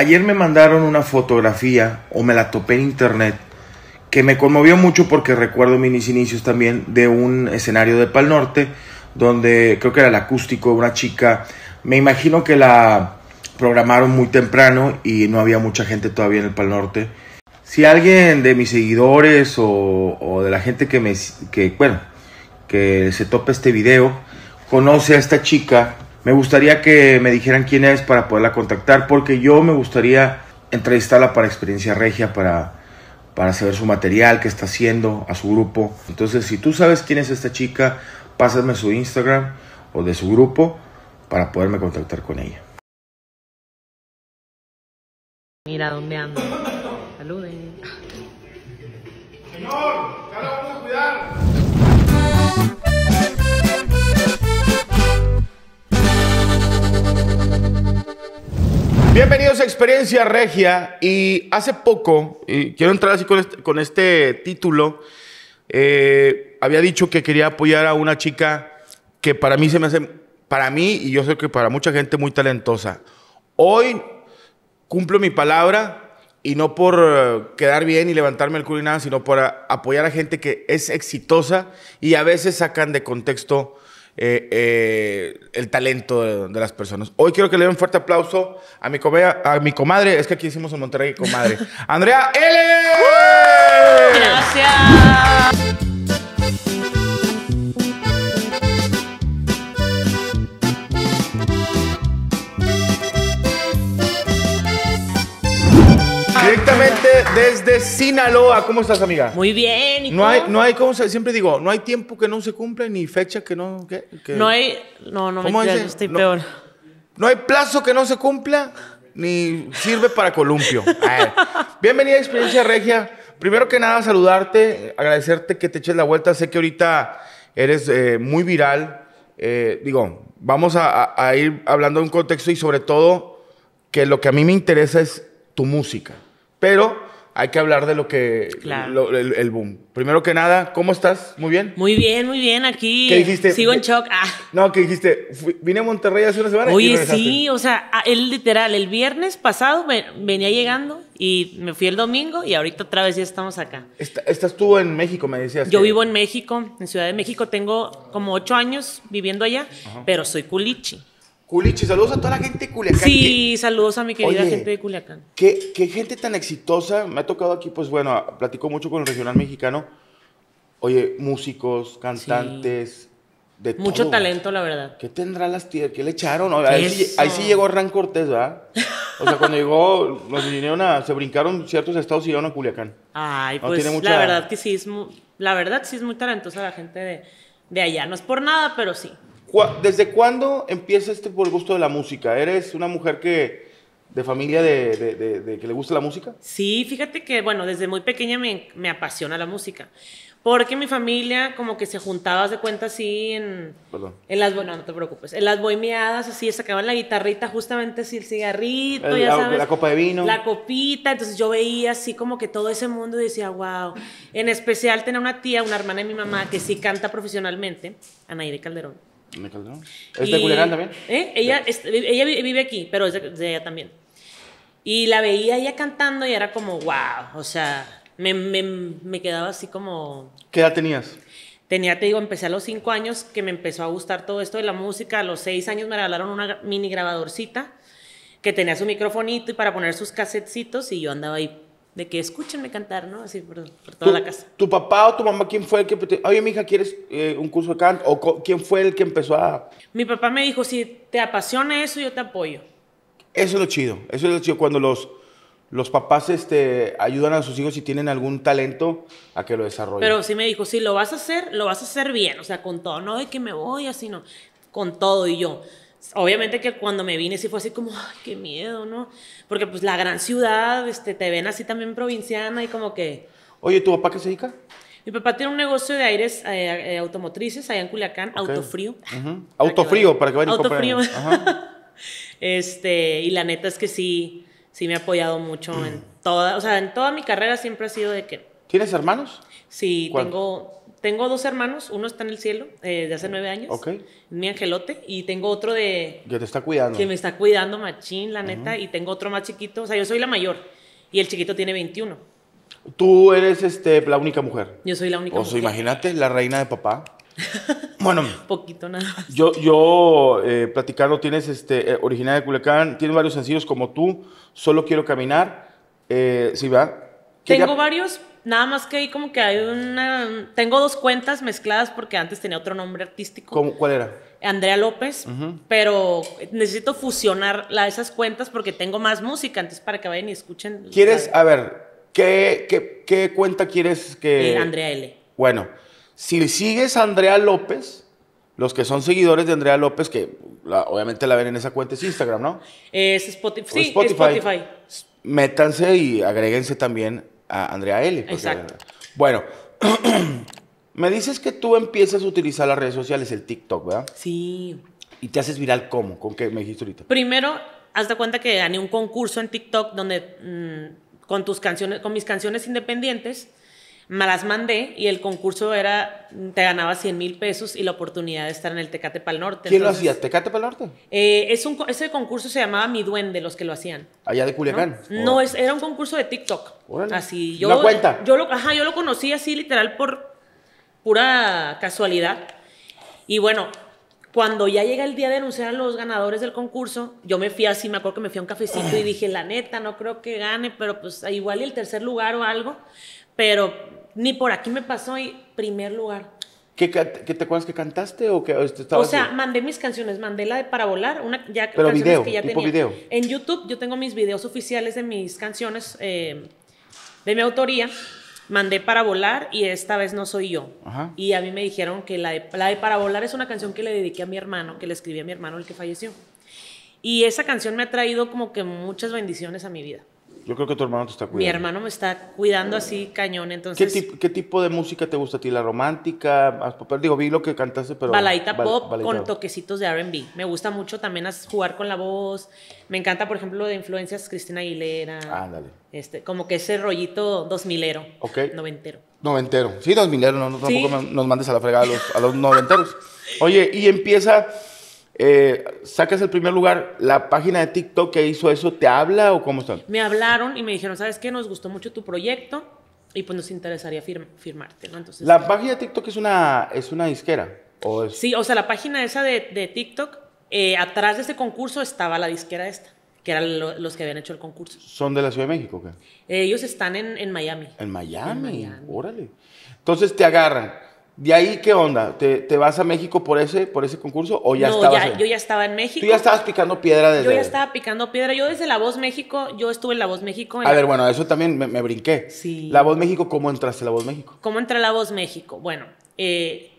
ayer me mandaron una fotografía o me la topé en internet que me conmovió mucho porque recuerdo mis inicios también de un escenario de Pal Norte donde creo que era el acústico, una chica, me imagino que la programaron muy temprano y no había mucha gente todavía en el Pal Norte. Si alguien de mis seguidores o, de la gente que me, que, bueno, que se topa este video, conoce a esta chica me gustaría que me dijeran quién es para poderla contactar, porque yo me gustaría entrevistarla para Experiencia Regia, para, para saber su material, qué está haciendo, a su grupo. Entonces, si tú sabes quién es esta chica, pásame su Instagram o de su grupo para poderme contactar con ella. Mira dónde ando. Saluden. Señor, cuidar. Bienvenidos a Experiencia Regia y hace poco, y quiero entrar así con este, título, eh, había dicho que quería apoyar a una chica que para mí se me hace, para mí y yo sé que para mucha gente muy talentosa. Hoy cumplo mi palabra y no por eh, quedar bien y levantarme el culo y nada, sino por apoyar a gente que es exitosa y a veces sacan de contexto eh, eh, el talento de, las personas. Hoy quiero que le den un fuerte aplauso a mi, a mi comadre, es que aquí hicimos en Monterrey comadre, Andrea L. ¡Uh! Gracias. Directamente desde Sinaloa. ¿Cómo estás, amiga? Muy bien. ¿y no, hay, no hay, como siempre digo, no hay tiempo que no se cumpla ni fecha que no. No hay. No, no, me estoy peor. No hay plazo que no se cumpla ni sirve para columpio. Bienvenida a Experiencia Regia. Primero que nada, saludarte, agradecerte que te eches la vuelta. Sé que ahorita eres eh, muy viral. Eh, digo, vamos a, a, ir hablando de un contexto y sobre todo que lo que a mí me interesa es tu música. Pero hay que hablar de lo que. el, boom. Primero que nada, ¿cómo estás? ¿Muy bien? Muy bien, muy bien, aquí. ¿Qué dijiste? Sigo en shock. Ah. No, ¿qué dijiste? vine a Monterrey hace una semana. Oye, sí, o sea, él ah, literal, el viernes pasado venía llegando y me fui el domingo y ahorita otra vez ya estamos acá. ¿Estás tú en México, me decías? Yo vivo en México, en Ciudad de México. Tengo como ocho años viviendo allá, pero soy culichi. Culichi, saludos a toda la gente de Culiacán. Sí, saludos a mi querida gente de Culiacán. Qué, qué gente tan exitosa. Me ha tocado aquí, pues bueno, platico mucho con el regional mexicano. Oye, músicos, cantantes, sí. De Mucho talento, la verdad. ¿Qué tendrá las tierras? ¿Qué le echaron? Ahí sí, llegó Ran Cortés, ¿verdad? O sea, cuando llegó, nos vinieron se brincaron ciertos estados y llegaron a Culiacán. Ay, pues la verdad que sí es, la verdad sí es muy talentosa la gente de, de allá. No es por nada, pero sí. ¿Desde cuándo empieza este por el gusto de la música? ¿Eres una mujer que de familia de, que le gusta la música? Sí, fíjate que, bueno, desde muy pequeña me, me apasiona la música. Porque mi familia como que se juntaba de cuenta así en, en las bueno, no te preocupes, en las boimeadas así sacaban la guitarrita justamente así el cigarrito, la, copa de vino, la copita, entonces yo veía así como que todo ese mundo y decía, "Wow." En especial tenía una tía, una hermana de mi mamá que sí canta profesionalmente, Anaide Calderón. Me ¿Es de también? ¿Eh? Ella, ella vive aquí, pero es de, ella también. Y la veía ella cantando y era como, wow, o sea, me, me, quedaba así como... ¿Qué edad tenías? tenía, te digo, empecé a los cinco años que me empezó a gustar todo esto de la música. A los seis años me regalaron una mini grabadorcita que tenía su microfonito y para poner sus casetcitos y yo andaba ahí de que escúchenme cantar, ¿no? Así por, por toda la casa. ¿Tu papá o tu mamá quién fue el que te, oye, mija, ¿quieres eh, un curso de canto? ¿O quién fue el que empezó a...? Mi papá me dijo, si te apasiona eso, yo te apoyo. Eso es lo chido, eso es lo chido. Cuando los, los papás este, ayudan a sus hijos si tienen algún talento a que lo desarrollen. Pero sí me dijo, si lo vas a hacer, lo vas a hacer bien, o sea, con todo, no de que me voy así, no, con todo y yo Obviamente que cuando me vine sí fue así como, ay, qué miedo, ¿no? Porque pues la gran ciudad, este, te ven así también provinciana y como que... Oye, ¿tu papá qué se dedica? Mi papá tiene un negocio de aires eh, eh, automotrices allá en Culiacán, Autofrío. Autofrío, para que vayan Autofrío. este, y la neta es que sí, sí me ha apoyado mucho en toda, o sea, en toda mi carrera siempre ha sido de que... ¿Tienes hermanos? Sí, tengo tengo dos hermanos, uno está en el cielo eh, de hace nueve años, mi angelote, y tengo otro de... Que te está cuidando. Que me está cuidando, machín, la neta, y tengo otro más chiquito, o sea, yo soy la mayor, y el chiquito tiene 21. Tú eres este, la única mujer. Yo soy la única o sea, imagínate, la reina de papá. Bueno, poquito nada. Más. Yo, yo eh, platicando, tienes este, eh, de Culiacán, tienes varios sencillos como tú, Solo Quiero Caminar, ¿sí va? Tengo varios, Nada más que ahí como que hay una... Tengo dos cuentas mezcladas porque antes tenía otro nombre artístico. ¿Cómo, ¿Cuál era? Andrea López, pero necesito fusionar la, esas cuentas porque tengo más música, antes para que vayan y escuchen. ¿Quieres, a ver, ¿qué, qué, cuenta quieres que... Eh, Andrea L. Bueno, si sigues a Andrea López, los que son seguidores de Andrea López, que obviamente la ven en esa cuenta, es Instagram, ¿no? Es Spotify. Sí, Spotify. Spotify. Métanse y agréguense también a Andrea L. Bueno, me dices que tú empiezas a utilizar las redes sociales, el TikTok, ¿verdad? Sí. ¿Y te haces viral cómo? ¿Con qué me dijiste ahorita? Primero, haz de cuenta que gané un concurso en TikTok donde mm, con tus canciones, con mis canciones independientes, me las mandé y el concurso era, te ganaba 100 mil pesos y la oportunidad de estar en el Tecate Pal Norte. ¿Quién lo hacía? ¿Tecate Pal Norte? Eh, es ese concurso se llamaba Mi Duende, los que lo hacían. ¿Allá de Culiacán? No, oh. es, era un concurso de TikTok. Así, yo, ¿No cuenta? Yo lo, ajá, yo lo conocí así literal por pura casualidad. Y bueno, cuando ya llega el día de anunciar a los ganadores del concurso, yo me fui así, me acuerdo que me fui a un cafecito y dije, la neta, no creo que gane, pero pues igual y el tercer lugar o algo. Pero ni por aquí me pasó y primer lugar. ¿Qué, te acuerdas que cantaste o que este, O sea, mandé mis canciones, mandé la de Para Volar, una, ya que Video. En YouTube yo tengo mis videos oficiales de mis canciones eh, de mi autoría. Mandé Para Volar y esta vez no soy yo. Y a mí me dijeron que la de, la de Para Volar es una canción que le dediqué a mi hermano, que le escribí a mi hermano el que falleció. Y esa canción me ha traído como que muchas bendiciones a mi vida. Yo creo que tu hermano te está cuidando. Mi hermano me está cuidando así cañón, entonces... ¿Qué, tipo de música te gusta a ti? ¿La romántica? Digo, vi lo que cantaste, pero... Baladita pop con toquecitos de R&B. Me gusta mucho también jugar con la voz. Me encanta, por ejemplo, de influencias Cristina Aguilera. Ándale. este, como que ese rollito dos milero. Ok. Noventero. Noventero. Sí, dos milero. No, Tampoco nos mandes a la fregada a los, a los noventeros. Oye, y empieza eh, sacas el primer lugar, la página de TikTok que hizo eso, ¿te habla o cómo están? Me hablaron y me dijeron, ¿sabes qué? Nos gustó mucho tu proyecto y pues nos interesaría firmarte, Entonces, la página de TikTok es una, es una disquera. ¿o Sí, o sea, la página esa de, de TikTok, eh, atrás de ese concurso estaba la disquera esta, que eran los que habían hecho el concurso. ¿Son de la Ciudad de México o qué? ellos están en, en, Miami. En Miami, órale. Entonces te agarran ¿De ahí qué onda? ¿Te, vas a México por ese, por ese concurso o ya no, yo ya estaba en México. Tú ya estabas picando piedra desde. Yo ya estaba picando piedra. Yo desde La Voz México, yo estuve en La Voz México. a ver, bueno, eso también me, brinqué. Sí. La Voz México, ¿cómo entraste a La Voz México? ¿Cómo entra La Voz México? Bueno, eh,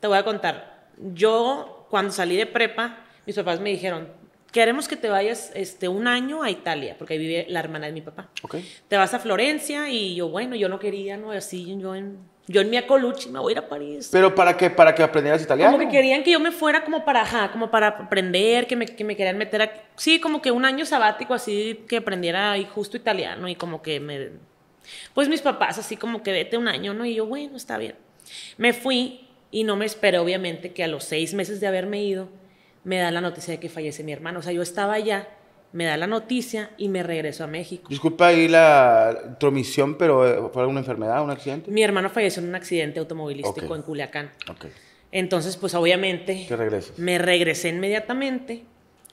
te voy a contar. Yo, cuando salí de prepa, mis papás me dijeron, queremos que te vayas este, un año a Italia, porque ahí vive la hermana de mi papá. Okay. Te vas a Florencia y yo, bueno, yo no quería, no, así yo en yo en mi acoluchi me voy a ir a París. ¿Pero para qué? ¿Para que aprendieras italiano? Como que querían que yo me fuera como para, como para aprender, que me, que me querían meter a... Sí, como que un año sabático así que aprendiera ahí justo italiano y como que me... Pues mis papás así como que vete un año, ¿no? Y yo, bueno, está bien. Me fui y no me esperé obviamente que a los seis meses de haberme ido me da la noticia de que fallece mi hermano. O sea, yo estaba allá me da la noticia y me regreso a México. Disculpa ahí la tromisión, pero eh, ¿fue alguna enfermedad, un accidente? Mi hermano falleció en un accidente automovilístico en Culiacán. Entonces, pues obviamente... ¿Qué regresas? Me regresé inmediatamente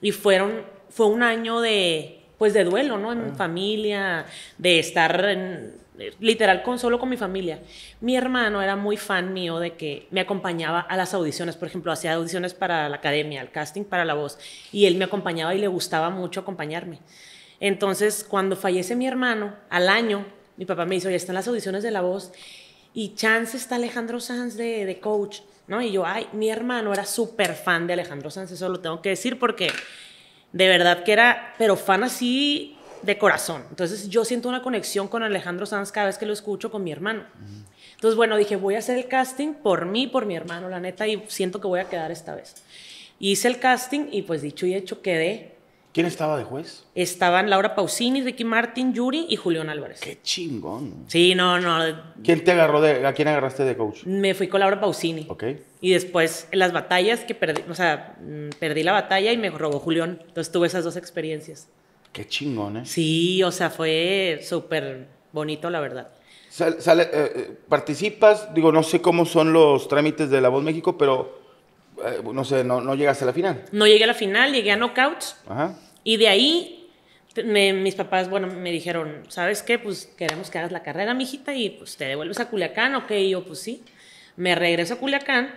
y fueron, fue un año de, pues de duelo, ¿no? En ah. familia, de estar en literal con solo con mi familia. Mi hermano era muy fan mío de que me acompañaba a las audiciones, por ejemplo, hacía audiciones para la academia, el casting para la voz, y él me acompañaba y le gustaba mucho acompañarme. Entonces, cuando fallece mi hermano, al año, mi papá me dice, oye, están las audiciones de la voz, y chance está Alejandro Sanz de, de coach, ¿no? Y yo, ay, mi hermano era súper fan de Alejandro Sanz, eso lo tengo que decir porque de verdad que era, pero fan así de corazón. Entonces yo siento una conexión con Alejandro Sanz cada vez que lo escucho con mi hermano. Entonces, bueno, dije, voy a hacer el casting por mí, por mi hermano, la neta, y siento que voy a quedar esta vez. Hice el casting y pues dicho y hecho quedé. ¿Quién estaba de juez? Estaban Laura Pausini, Ricky Martin, Yuri y Julián Álvarez. Qué chingón. Sí, no, no. ¿Quién te agarró de, a quién agarraste de coach? Me fui con Laura Pausini. Ok. Y después las batallas que perdí, o sea, mm, perdí la batalla y me robó Julián. Entonces tuve esas dos experiencias. Qué chingón, ¿eh? Sí, o sea, fue súper bonito, la verdad. Sale, eh, eh, participas, digo, no sé cómo son los trámites de La Voz México, pero eh, no sé, no, llegaste a la final. No llegué a la final, llegué a Knockouts. Ajá. Y de ahí mis papás, bueno, me dijeron, ¿sabes qué? Pues queremos que hagas la carrera, mijita, y pues te devuelves a Culiacán, ok, yo pues sí. Me regreso a Culiacán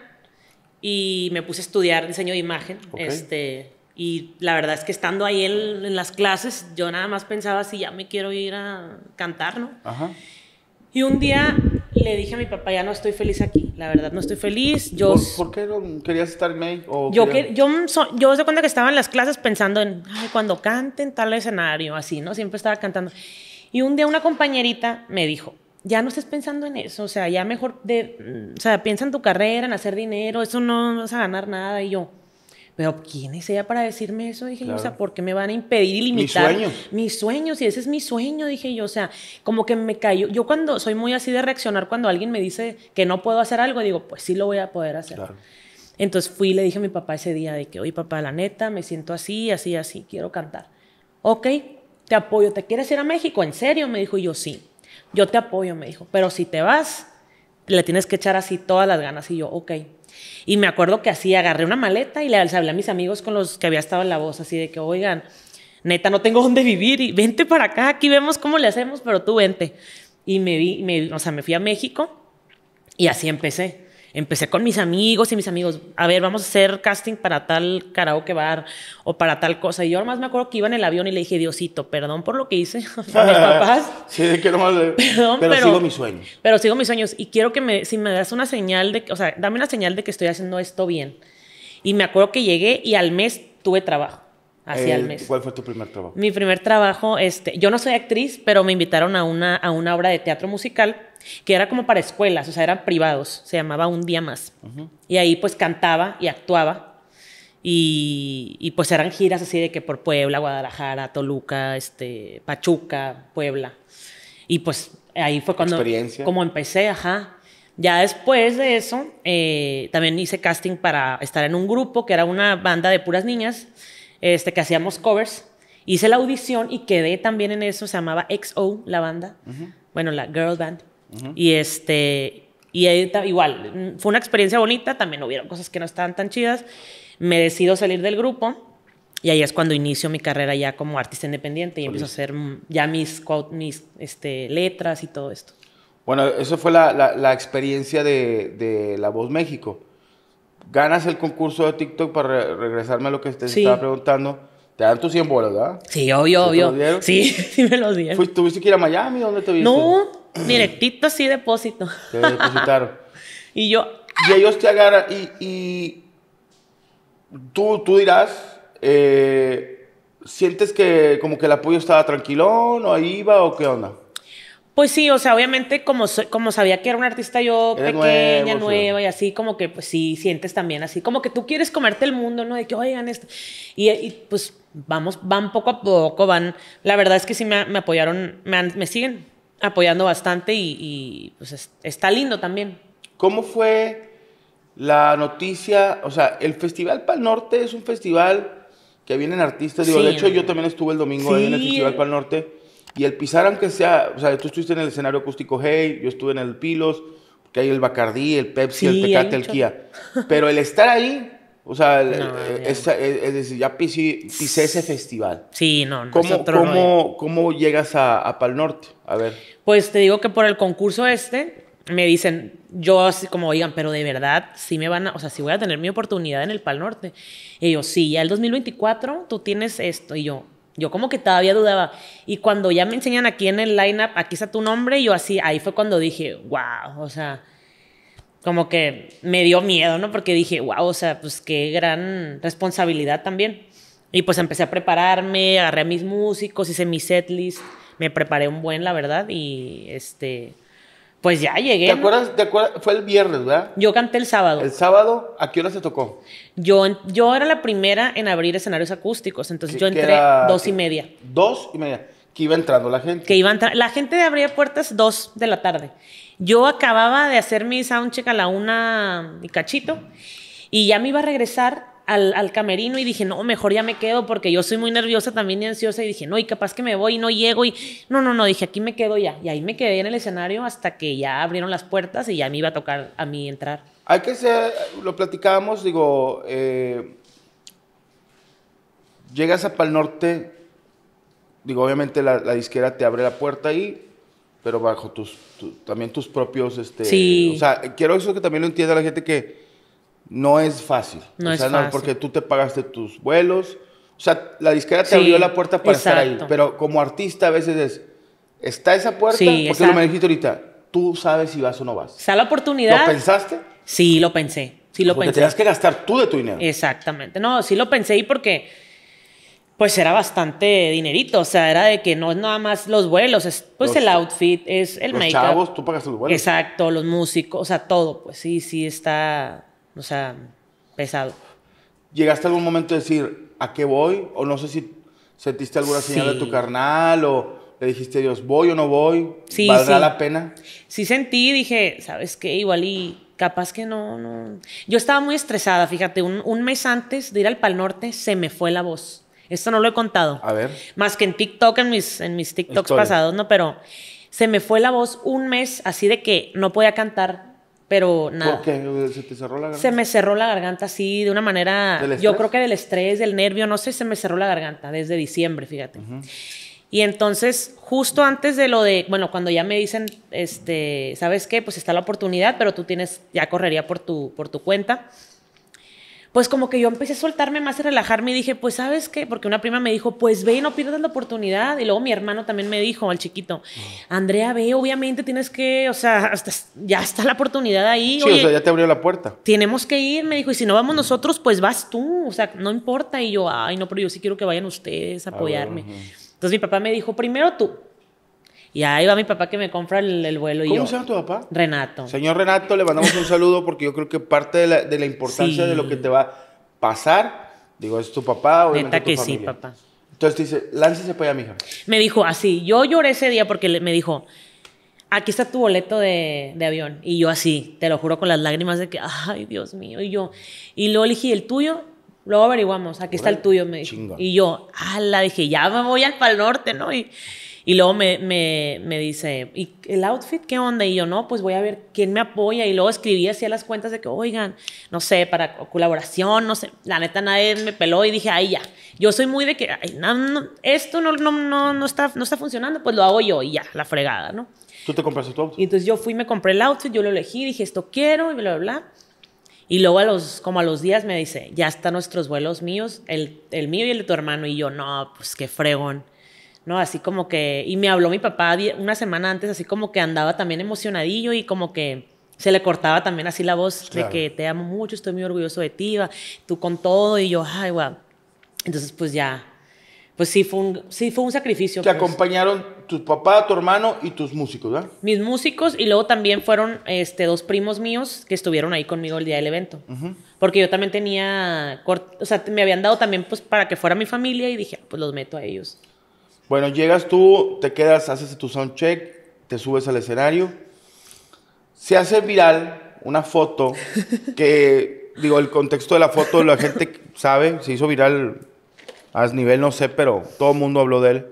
y me puse a estudiar diseño de imagen. Este y la verdad es que estando ahí en, en las clases, yo nada más pensaba si ya me quiero ir a cantar, ¿no? Ajá. Y un día le dije a mi papá, ya no estoy feliz aquí, la verdad, no estoy feliz. Yo, ¿Por, qué no querías estar en May? yo, quería... yo, yo cuenta que estaba en las clases pensando en, Ay, cuando canten tal escenario, así, ¿no? Siempre estaba cantando. Y un día una compañerita me dijo, ya no estés pensando en eso, o sea, ya mejor, de, mm, o sea, piensa en tu carrera, en hacer dinero, eso no vas a ganar nada. Y yo, pero ¿quién es ella para decirme eso? Dije yo, o sea, ¿por qué me van a impedir y limitar mis sueños? y ese es mi sueño, dije yo, o sea, como que me cayó. Yo cuando soy muy así de reaccionar, cuando alguien me dice que no puedo hacer algo, digo, pues sí lo voy a poder hacer. Entonces fui y le dije a mi papá ese día de que, oye papá, la neta, me siento así, así, así, quiero cantar. Ok, te apoyo, ¿te quieres ir a México? ¿En serio? Me dijo, y yo sí, yo te apoyo, me dijo, pero si te vas, le tienes que echar así todas las ganas. Y yo, ok, y me acuerdo que así agarré una maleta y le hablé a mis amigos con los que había estado en la voz, así de que, oigan, neta, no tengo dónde vivir y vente para acá, aquí vemos cómo le hacemos, pero tú vente. Y me vi, me, me fui a México y así empecé empecé con mis amigos y mis amigos, a ver, vamos a hacer casting para tal karaoke bar o para tal cosa. Y yo más me acuerdo que iba en el avión y le dije, Diosito, perdón por lo que hice a mis papás. Sí, quiero más. Perdón, pero, sigo mis sueños. Pero sigo mis sueños y quiero que me, si me das una señal de, o sea, dame una señal de que estoy haciendo esto bien. Y me acuerdo que llegué y al mes tuve trabajo. Eh, ¿Cuál fue tu primer trabajo? Mi primer trabajo, este, yo no soy actriz, pero me invitaron a una, a una obra de teatro musical que era como para escuelas, o sea, eran privados, se llamaba Un Día Más. Y ahí pues cantaba y actuaba. Y, pues eran giras así de que por Puebla, Guadalajara, Toluca, este, Pachuca, Puebla. Y pues ahí fue cuando... Como empecé, ajá. Ya después de eso, eh, también hice casting para estar en un grupo que era una banda de puras niñas este, que hacíamos covers. Hice la audición y quedé también en eso, se llamaba XO, la banda, bueno, la girl band. Y este, y igual, fue una experiencia bonita, también hubieron cosas que no estaban tan chidas. Me decido salir del grupo y ahí es cuando inicio mi carrera ya como artista independiente y empiezo a hacer ya mis, mis este, letras y todo esto. Bueno, eso fue la, experiencia de, de La Voz México ganas el concurso de TikTok para regresarme a lo que te estaba preguntando. Te dan tus 100 bolas, ¿verdad? Sí, obvio, obvio. Sí, sí me los dieron. ¿Tuviste que ir a Miami? ¿Dónde te viste? No, directito sí depósito. Te depositaron. y yo... Y ellos te agarran y, y tú, tú dirás, eh, ¿sientes que como que el apoyo estaba tranquilón o ahí iba o qué onda? Pues sí, o sea, obviamente como, como sabía que era una artista yo pequeña, nueva y así, como que pues sí, sientes también así, como que tú quieres comerte el mundo, ¿no? De que, oigan, esto. Y, pues vamos, van poco a poco, van, la verdad es que sí me, apoyaron, me, me, siguen apoyando bastante y, pues está lindo también. ¿Cómo fue la noticia? O sea, el Festival Pal Norte es un festival que vienen artistas, digo, de hecho yo también estuve el domingo ahí en el Festival Pal Norte y el pisar, aunque sea, o sea, tú estuviste en el escenario acústico Hey, yo estuve en el Pilos, que hay el Bacardí, el Pepsi, el Tecate, el Kia. Pero el estar ahí, o sea, es, decir, ya pisé, ese festival. Sí, no, no. ¿Cómo, cómo, cómo llegas a, Pal Norte? A ver. Pues te digo que por el concurso este me dicen, yo así como, digan, pero de verdad, sí me van a, o sea, si voy a tener mi oportunidad en el Pal Norte. Y yo, sí, ya el 2024 tú tienes esto. Y yo, yo como que todavía dudaba. Y cuando ya me enseñan aquí en el lineup, aquí está tu nombre, yo así, ahí fue cuando dije, wow, o sea, como que me dio miedo, ¿no? Porque dije, wow, o sea, pues qué gran responsabilidad también. Y pues empecé a prepararme, agarré a mis músicos, hice mi setlist, me preparé un buen, la verdad, y este, pues ya llegué. ¿Te acuerdas? Fue el viernes, ¿verdad? Yo canté el sábado. ¿El sábado? ¿A qué hora se tocó? Yo, yo era la primera en abrir escenarios acústicos, entonces yo entré dos y media. Dos y media. Que iba entrando la gente. Que iba entrando. La gente abría puertas dos de la tarde. Yo acababa de hacer mi soundcheck a la una y cachito y ya me iba a regresar al, camerino y dije, no, mejor ya me quedo porque yo soy muy nerviosa también y ansiosa y dije, no, y capaz que me voy y no llego y no, no, no, dije, aquí me quedo ya. Y ahí me quedé en el escenario hasta que ya abrieron las puertas y ya me iba a tocar a mí entrar. Hay que ser, lo platicábamos, digo, eh, llegas a Pal Norte, digo, obviamente la, disquera te abre la puerta ahí, pero bajo tus, también tus propios, este, o sea, quiero eso que también lo entienda la gente que no es fácil. No o sea, es fácil. No, porque tú te pagaste tus vuelos. O sea, la disquera te abrió la puerta para estar ahí. Pero como artista a veces es, está esa puerta, sí, porque lo me dijiste ahorita, tú sabes si vas o no vas. Está la oportunidad. ¿Lo pensaste? Sí, lo pensé. Sí, lo porque tenías que gastar tú de tu dinero. Exactamente. No, sí lo pensé y porque pues era bastante dinerito, o sea, era de que no es nada más los vuelos, es pues el outfit, es el make-up. chavos, tú pagaste los vuelos. Exacto, los músicos, o sea, todo, pues sí, sí está o sea, pesado. ¿Llegaste a algún momento a decir, ¿a qué voy? O no sé si sentiste alguna señal de tu carnal o le dijiste a Dios, ¿voy o no voy? Sí, ¿Valdrá la pena? Sí sentí, dije, ¿sabes qué? Igual y capaz que no, Yo estaba muy estresada, fíjate, un, mes antes de ir al Pal Norte se me fue la voz. Esto no lo he contado. A ver. Más que en TikTok, en mis, en mis TikToks pasados, ¿no? Pero se me fue la voz un mes así de que no podía cantar pero nada. ¿Por ¿Se cerró la garganta? Se me cerró la garganta, así de una manera, yo creo que del estrés, del nervio, no sé, se me cerró la garganta desde diciembre, fíjate. Y entonces, justo antes de lo de, bueno, cuando ya me dicen, este, ¿sabes qué? Pues está la oportunidad, pero tú tienes ya correría por tu, por tu cuenta pues como que yo empecé a soltarme más y relajarme y dije, pues sabes qué, porque una prima me dijo, pues ve y no pierdas la oportunidad. Y luego mi hermano también me dijo, al chiquito, mm. Andrea, ve, obviamente tienes que, o sea, hasta, ya está la oportunidad ahí. Sí, o sea, ya te abrió la puerta. Tenemos que ir, me dijo, y si no vamos nosotros, pues vas tú, o sea, no importa. Y yo, ay, no, pero yo sí quiero que vayan ustedes a ah, apoyarme. Entonces mi papá me dijo, primero tú, y ahí va mi papá que me compra el, vuelo. ¿Cómo y se llama tu papá? Renato. Señor Renato, le mandamos un saludo porque yo creo que parte de la, importancia de lo que te va a pasar, digo, es tu papá o que tu familia. sí, papá. Entonces te dice, láncese para allá, mija. Me dijo así, yo lloré ese día porque me dijo, aquí está tu boleto de, avión. Y yo así, te lo juro con las lágrimas de que, ay, Dios mío. Y yo, y luego elegí el tuyo, luego averiguamos, aquí está el tuyo, me dijo. Y yo, ala, dije, ya me voy al Pal Norte, ¿no? Y y luego me, dice, ¿y el outfit qué onda? Y yo, no, pues voy a ver quién me apoya. Y luego escribí así a las cuentas de que, oigan, no sé, para colaboración, no sé. La neta nadie me peló y dije, ay, ya. Yo soy muy de que, no, esto no, no, no, no, está, no está funcionando, pues lo hago yo y ya, la fregada, ¿no? ¿Tú te compraste tu outfit? Y entonces yo fui, me compré el outfit, yo lo elegí, dije, esto quiero y bla, bla, bla. Y luego a los, como a los días me dice, ya están nuestros vuelos míos, el, el mío y el de tu hermano. Y yo, no, pues qué fregón. ¿no? Así como que, y me habló mi papá una semana antes, así como que andaba también emocionadillo y como que se le cortaba también así la voz de que te amo mucho, estoy muy orgulloso de ti, va, tú con todo, y yo, ay, wow. Entonces, pues ya, pues sí fue un, sí fue un sacrificio. Te pues. acompañaron tu papá, tu hermano y tus músicos, ¿verdad? Mis músicos y luego también fueron este, dos primos míos que estuvieron ahí conmigo el día del evento. Porque yo también tenía, o sea, me habían dado también pues para que fuera mi familia y dije, ah, pues los meto a ellos. Bueno, llegas tú, te quedas, haces tu sound check, te subes al escenario. Se hace viral una foto que, digo, el contexto de la foto la gente sabe, se hizo viral a nivel, no sé, pero todo el mundo habló de él.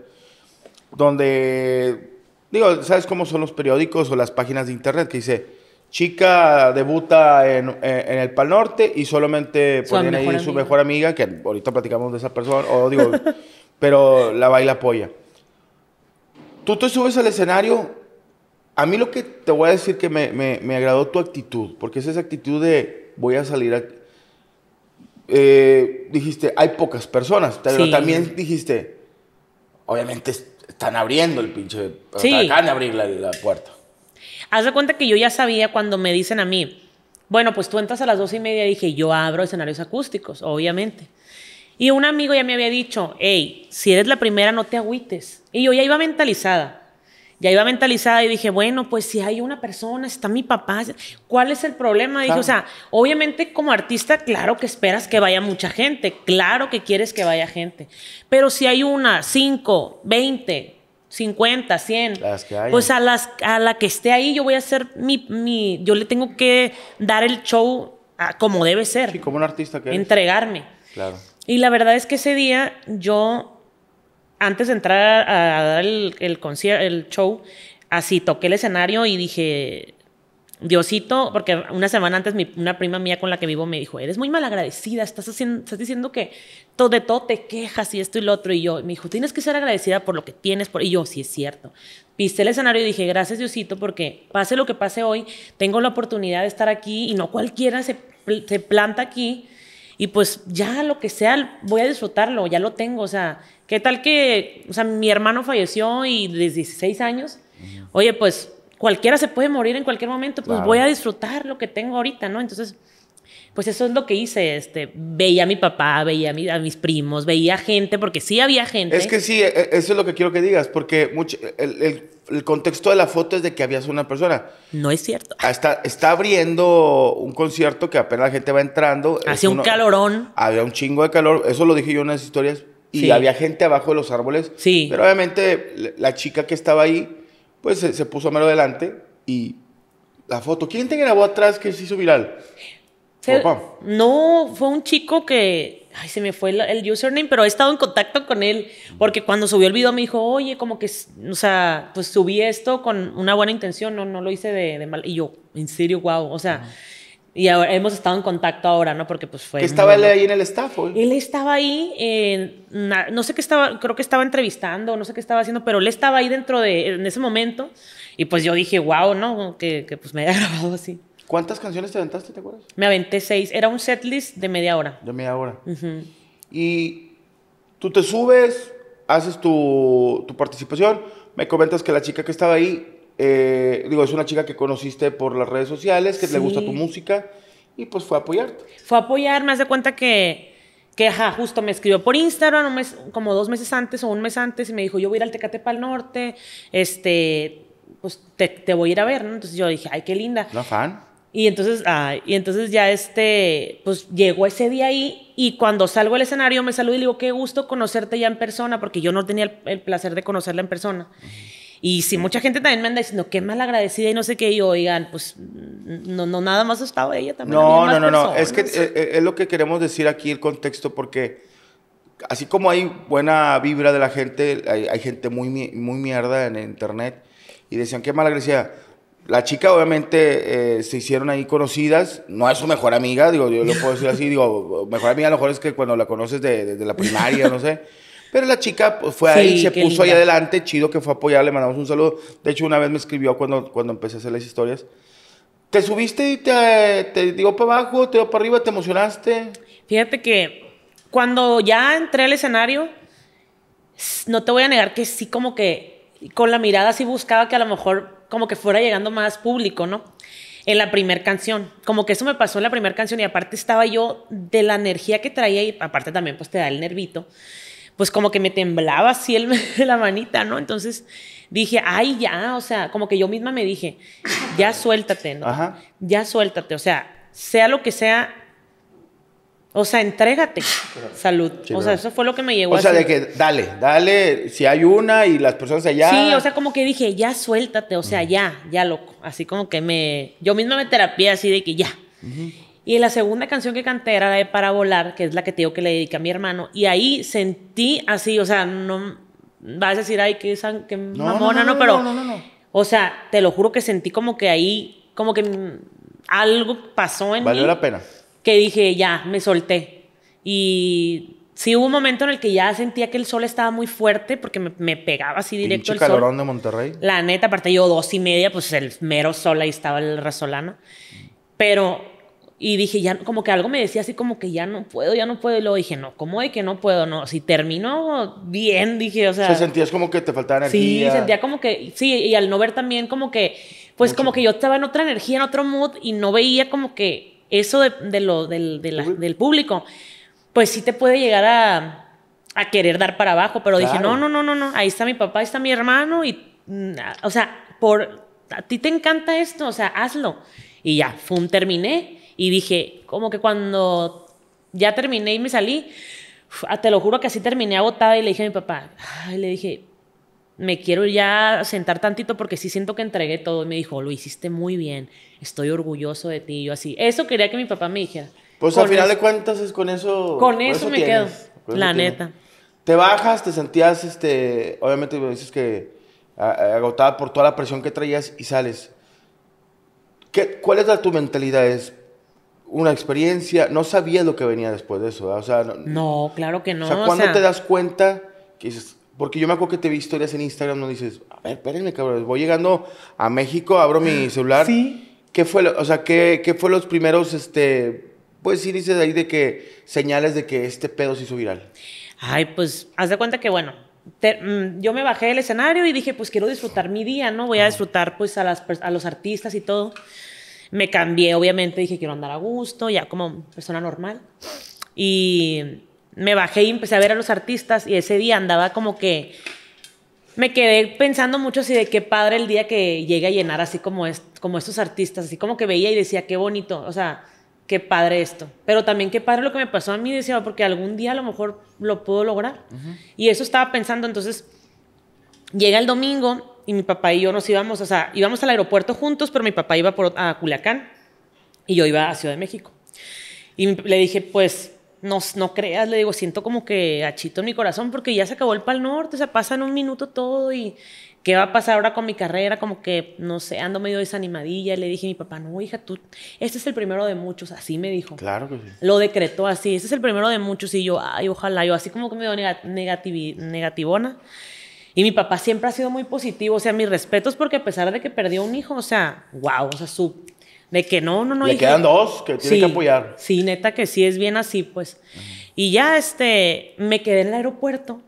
Donde, digo, ¿sabes cómo son los periódicos o las páginas de internet? Que dice, chica debuta en, eh, en, el Pal Norte y solamente pone ahí su mejor amiga, que ahorita platicamos de esa persona, o digo, pero la baila polla. Tú te subes al escenario. A mí lo que te voy a decir que me, agradó tu actitud, porque es esa actitud de voy a salir eh, dijiste, hay pocas personas, pero también dijiste, obviamente están abriendo el pinche, sí. acaban abrir la, puerta. Haz de cuenta que yo ya sabía cuando me dicen a mí, bueno, pues tú entras a las dos y media, dije, yo abro escenarios acústicos, obviamente. Y un amigo ya me había dicho, hey, si eres la primera no te agüites. Y yo ya iba mentalizada. Ya iba mentalizada y dije, bueno, pues si hay una persona, está mi papá, ¿cuál es el problema? Dije, o sea, obviamente como artista, claro que esperas que vaya mucha gente, claro que quieres que vaya gente, pero si hay una, cinco, veinte, cincuenta, cien. Pues a, las, a la que esté ahí yo voy a hacer mi, Yo le tengo que dar el show como debe ser. Sí, como un artista que Entregarme. Claro. Y la verdad es que ese día yo, antes de entrar a, dar el, el show, así toqué el escenario y dije, Diosito, porque una semana antes mi, una prima mía con la que vivo me dijo, eres muy malagradecida, estás, haciendo, estás diciendo que todo de todo te quejas y esto y lo otro. Y yo, me dijo, tienes que ser agradecida por lo que tienes. Y yo, sí, es cierto. Pisé el escenario y dije, gracias Diosito, porque pase lo que pase hoy, tengo la oportunidad de estar aquí y no cualquiera se, se planta aquí y pues ya lo que sea, voy a disfrutarlo, ya lo tengo, o sea, ¿qué tal que, o sea, mi hermano falleció y desde 16 años, oye, pues cualquiera se puede morir en cualquier momento, pues voy a disfrutar lo que tengo ahorita, ¿no? Entonces, pues eso es lo que hice, este, veía a mi papá, veía a, mis primos, veía gente, porque sí había gente. Es que sí, e, e, eso es lo que quiero que digas, porque el, contexto de la foto es de que habías una persona. No es cierto. Ah, está, abriendo un concierto que apenas la gente va entrando. Hacía un calorón. Había un chingo de calor, eso lo dije yo en las historias, y había gente abajo de los árboles. Sí. Pero obviamente la chica que estaba ahí, pues se, puso a mero delante y la foto. ¿Quién te grabó atrás que se hizo viral? no, fue un chico que. Ay, se me fue el, username, pero he estado en contacto con él. Porque cuando subió el video me dijo, oye, como que. O sea, pues subí esto con una buena intención, no, no lo hice de, mal. Y yo, en serio, wow. O sea. Y ahora, hemos estado en contacto ahora, ¿no? Porque pues fue... estaba él ahí en el staff? Hoy? Él estaba ahí, en, no sé qué estaba, creo que estaba entrevistando, no sé qué estaba haciendo, pero él estaba ahí dentro de, en ese momento. Y pues yo dije, wow, ¿no? Que, que pues me haya grabado así. ¿Cuántas canciones te aventaste, te acuerdas? Me aventé seis. Era un setlist de media hora. De media hora. Y tú te subes, haces tu, participación. Me comentas que la chica que estaba ahí, eh, digo, es una chica que conociste por las redes sociales, que le gusta tu música. Y pues fue a apoyarte. Fue a apoyar, me hace cuenta que, que justo me escribió por Instagram como dos meses antes o un mes antes y me dijo, yo voy a ir al Tecate para Norte, este, pues te, voy a ir a ver, ¿no? Entonces yo dije, ay, qué linda. ¿La fan? Y entonces, ah, y entonces ya este, pues llegó ese día ahí y cuando salgo al escenario me saludo y le digo, qué gusto conocerte ya en persona, porque yo no tenía el, placer de conocerla en persona. Y si mucha gente también me anda diciendo, qué mal agradecida y no sé qué, y oigan, pues mm, no, no nada más estaba ella también. No, no, no, no, es que eh, eh, es lo que queremos decir aquí el contexto, porque así como hay buena vibra de la gente, hay, gente muy, muy mierda en internet y decían, qué mal agradecida la chica obviamente eh, se hicieron ahí conocidas, no es su mejor amiga, digo, yo lo puedo decir así, digo, mejor amiga a lo mejor es que cuando la conoces de, la primaria, no sé. Pero la chica pues, fue ahí, se puso ahí adelante, chido que fue a mandamos un saludo. De hecho, una vez me escribió cuando, cuando empecé a hacer las historias. ¿Te subiste y te, te dio para abajo, te dio para arriba, te emocionaste? Fíjate que cuando ya entré al escenario, no te voy a negar que sí como que con la mirada sí buscaba que a lo mejor como que fuera llegando más público, ¿no? En la primera canción, como que eso me pasó en la primera canción y aparte estaba yo de la energía que traía y aparte también pues te da el nervito, pues como que me temblaba así el, la manita, ¿no? Entonces dije, ay ya, o sea, como que yo misma me dije, ya suéltate, ¿no? Ya suéltate, o sea, sea lo que sea, o sea, entrégate. Salud. o sea, eso fue lo que me llevó. O sea, de que dale, dale, si hay una y las personas allá. Sí, o sea, como que dije, ya suéltate, o sea, ya, ya loco. Así como que me. Yo misma me terapia así de que ya. Y la segunda canción que canté era la de Para Volar, que es la que te digo que le dediqué a mi hermano. Y ahí sentí así, o sea, no. Vas a decir, ay, qué, san, qué mamona, no, no pero. No, no, no, O sea, te lo juro que sentí como que ahí, como que algo pasó en mí. Valió la pena que dije, ya, me solté. Y sí hubo un momento en el que ya sentía que el sol estaba muy fuerte porque me, pegaba así directo el sol. calorón de Monterrey? La neta, aparte yo dos y media, pues el mero sol ahí estaba el resolano. Pero, y dije, ya, como que algo me decía así como que ya no puedo, ya no puedo. Y luego dije, no, ¿cómo de que no puedo? No, si terminó bien, dije, o sea... O sentías como que te faltaba energía. Sí, sentía como que, sí, y al no ver también como que, pues como que yo estaba en otra energía, en otro mood y no veía como que eso de, lo, del, del público, pues sí te puede llegar a, querer dar para abajo, pero dije, no, no, no, no, no, ahí está mi papá, ahí está mi hermano y, mm, o sea, por, a ti te encanta esto, o sea, hazlo. Y ya, fum, terminé y dije, como que cuando ya terminé y me salí, te lo juro que así terminé agotada y le dije a mi papá, ay, le dije, me quiero ya sentar tantito porque sí siento que entregué todo. Y me dijo, lo hiciste muy bien, estoy orgulloso de ti. Y yo así, eso quería que mi papá me dijera. Pues al final de cuentas es con eso. Con eso, me quedo, la neta. Te bajas, te sentías, este, obviamente me dices que agotada por toda la presión que traías y sales. ¿Qué, ¿Cuál es la, tu mentalidad? ¿Es una experiencia? No sabía lo que venía después de eso, no, claro que no. O sea, ¿cuándo te das cuenta que dices, porque yo me acuerdo que te vi historias en Instagram no dices, a ver, espérenme, cabrón, voy llegando a México, abro mi ah, celular. Sí. ¿Qué fue, o sea, qué, fue los primeros, este, pues índices ahí de que señales de que este pedo se hizo viral? Ay, pues, haz de cuenta que, bueno, mm, yo me bajé del escenario y dije, pues quiero disfrutar mi día, ¿no? Voy a disfrutar, pues, a, a los artistas y todo. Me cambié, obviamente, dije, quiero andar a gusto, ya como persona normal. Y me bajé y empecé a ver a los artistas y ese día andaba como que me quedé pensando mucho así de qué padre el día que llegue a llenar así como, como estos artistas, así como que veía y decía, qué bonito, o sea, qué padre esto. Pero también qué padre lo que me pasó a mí, decía, porque algún día a lo mejor lo puedo lograr. Y eso estaba pensando, entonces llega el domingo y mi papá y yo nos íbamos, o sea, íbamos al aeropuerto juntos, pero mi papá iba por, a Culiacán y yo iba a Ciudad de México. Y le dije, pues no, creas, le digo, siento como que achito mi corazón porque ya se acabó el Pal Norte, o sea, pasa en un minuto todo y ¿qué va a pasar ahora con mi carrera? Como que, no sé, ando medio desanimadilla. Le dije a mi papá, no, hija, tú, este es el primero de muchos. Así me dijo. Claro que sí. Lo decretó así, este es el primero de muchos. Y yo, ay, ojalá, yo así como que me dio negativona. Y mi papá siempre ha sido muy positivo, o sea, mis respetos porque a pesar de que perdió un hijo, o sea, wow, o sea, su de que no, no, no. Le quedan dos que tiene que apoyar. Sí, neta que sí, es bien así, pues. Y ya, este, me quedé en el aeropuerto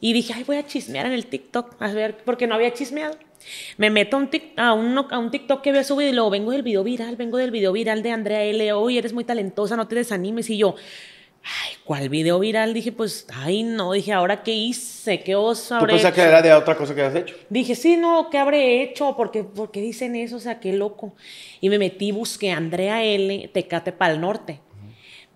y dije, ay, voy a chismear en el TikTok, a ver, porque no había chismeado. Me meto a un, a, TikTok que había subido y luego vengo del video viral, vengo del video viral de Andrea L. Oye, eres muy talentosa, no te desanimes. Y yo, ay, ¿cuál video viral? Dije, pues, ay, no, dije, ¿ahora qué hice? ¿Qué oso habré ¿Tú pensás que era de otra cosa que has hecho? Dije, sí, no, ¿qué habré hecho? ¿Por qué, dicen eso? O sea, qué loco. Y me metí, busqué Andrea L, Tecate el Norte.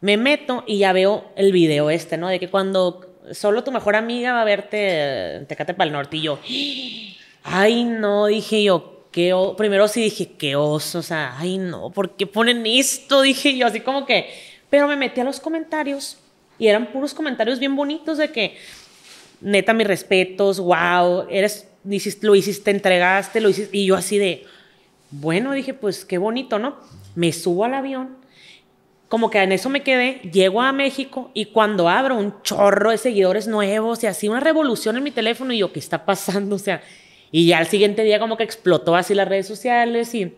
Me meto y ya veo el video este, ¿no? De que cuando solo tu mejor amiga va a verte en Tecate el Norte. Y yo, ay, no, dije yo, qué Primero sí dije, qué oso, o sea, ay, no, ¿por qué ponen esto? Dije yo, así como que pero me metí a los comentarios y eran puros comentarios bien bonitos de que, neta, mis respetos, wow, eres, lo hiciste, te entregaste, lo hiciste. Y yo así de, bueno, dije, pues qué bonito, ¿no? Me subo al avión, como que en eso me quedé, llego a México y cuando abro un chorro de seguidores nuevos y así una revolución en mi teléfono y yo, ¿qué está pasando? O sea, y ya al siguiente día como que explotó así las redes sociales y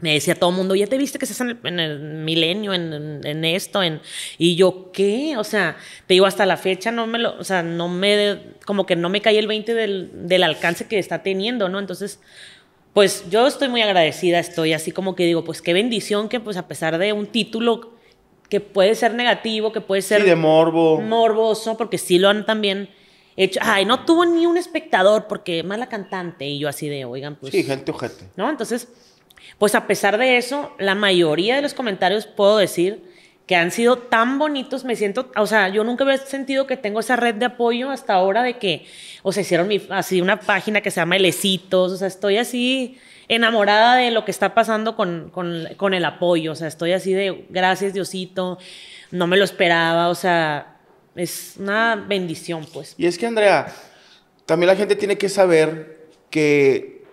me decía todo el mundo, ya te viste que estás en el, en el milenio, en, en, esto, en... Y yo, ¿qué? O sea, te digo, hasta la fecha no me lo... O sea, no me... Como que no me caí el 20 del, del alcance que está teniendo, ¿no? Entonces, pues yo estoy muy agradecida, estoy así como que digo, pues qué bendición que pues a pesar de un título que puede ser negativo, que puede ser... Sí, de morbo. Morboso, porque sí lo han también hecho, ay, no tuvo ni un espectador porque mala cantante y yo así de, oigan, pues... Sí, gente ojete. ¿No? Entonces pues a pesar de eso, la mayoría de los comentarios puedo decir que han sido tan bonitos, me siento, o sea, yo nunca había sentido que tengo esa red de apoyo hasta ahora de que, o se hicieron así una página que se llama Elecitos, o sea, estoy así enamorada de lo que está pasando con, con el apoyo, o sea, estoy así de gracias Diosito, no me lo esperaba, o sea, es una bendición, pues. Y es que, Andrea, también la gente tiene que saber que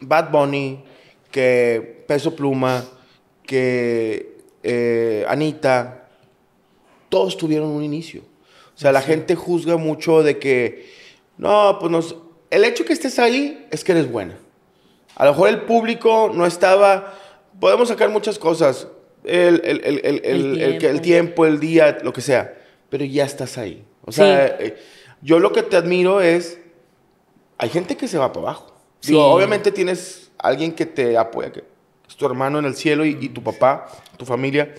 Bad Bunny, que Peso Pluma, que eh, Anita, todos tuvieron un inicio. O sea, la gente juzga mucho de que, no, pues no, el hecho que estés ahí es que eres buena. A lo mejor el público no estaba, podemos sacar muchas cosas, el, el, el, tiempo. el día, lo que sea, pero ya estás ahí. O sea, eh, yo lo que te admiro es, hay gente que se va para abajo. Sí. obviamente tienes alguien que te apoya, que es tu hermano en el cielo y, tu papá, tu familia.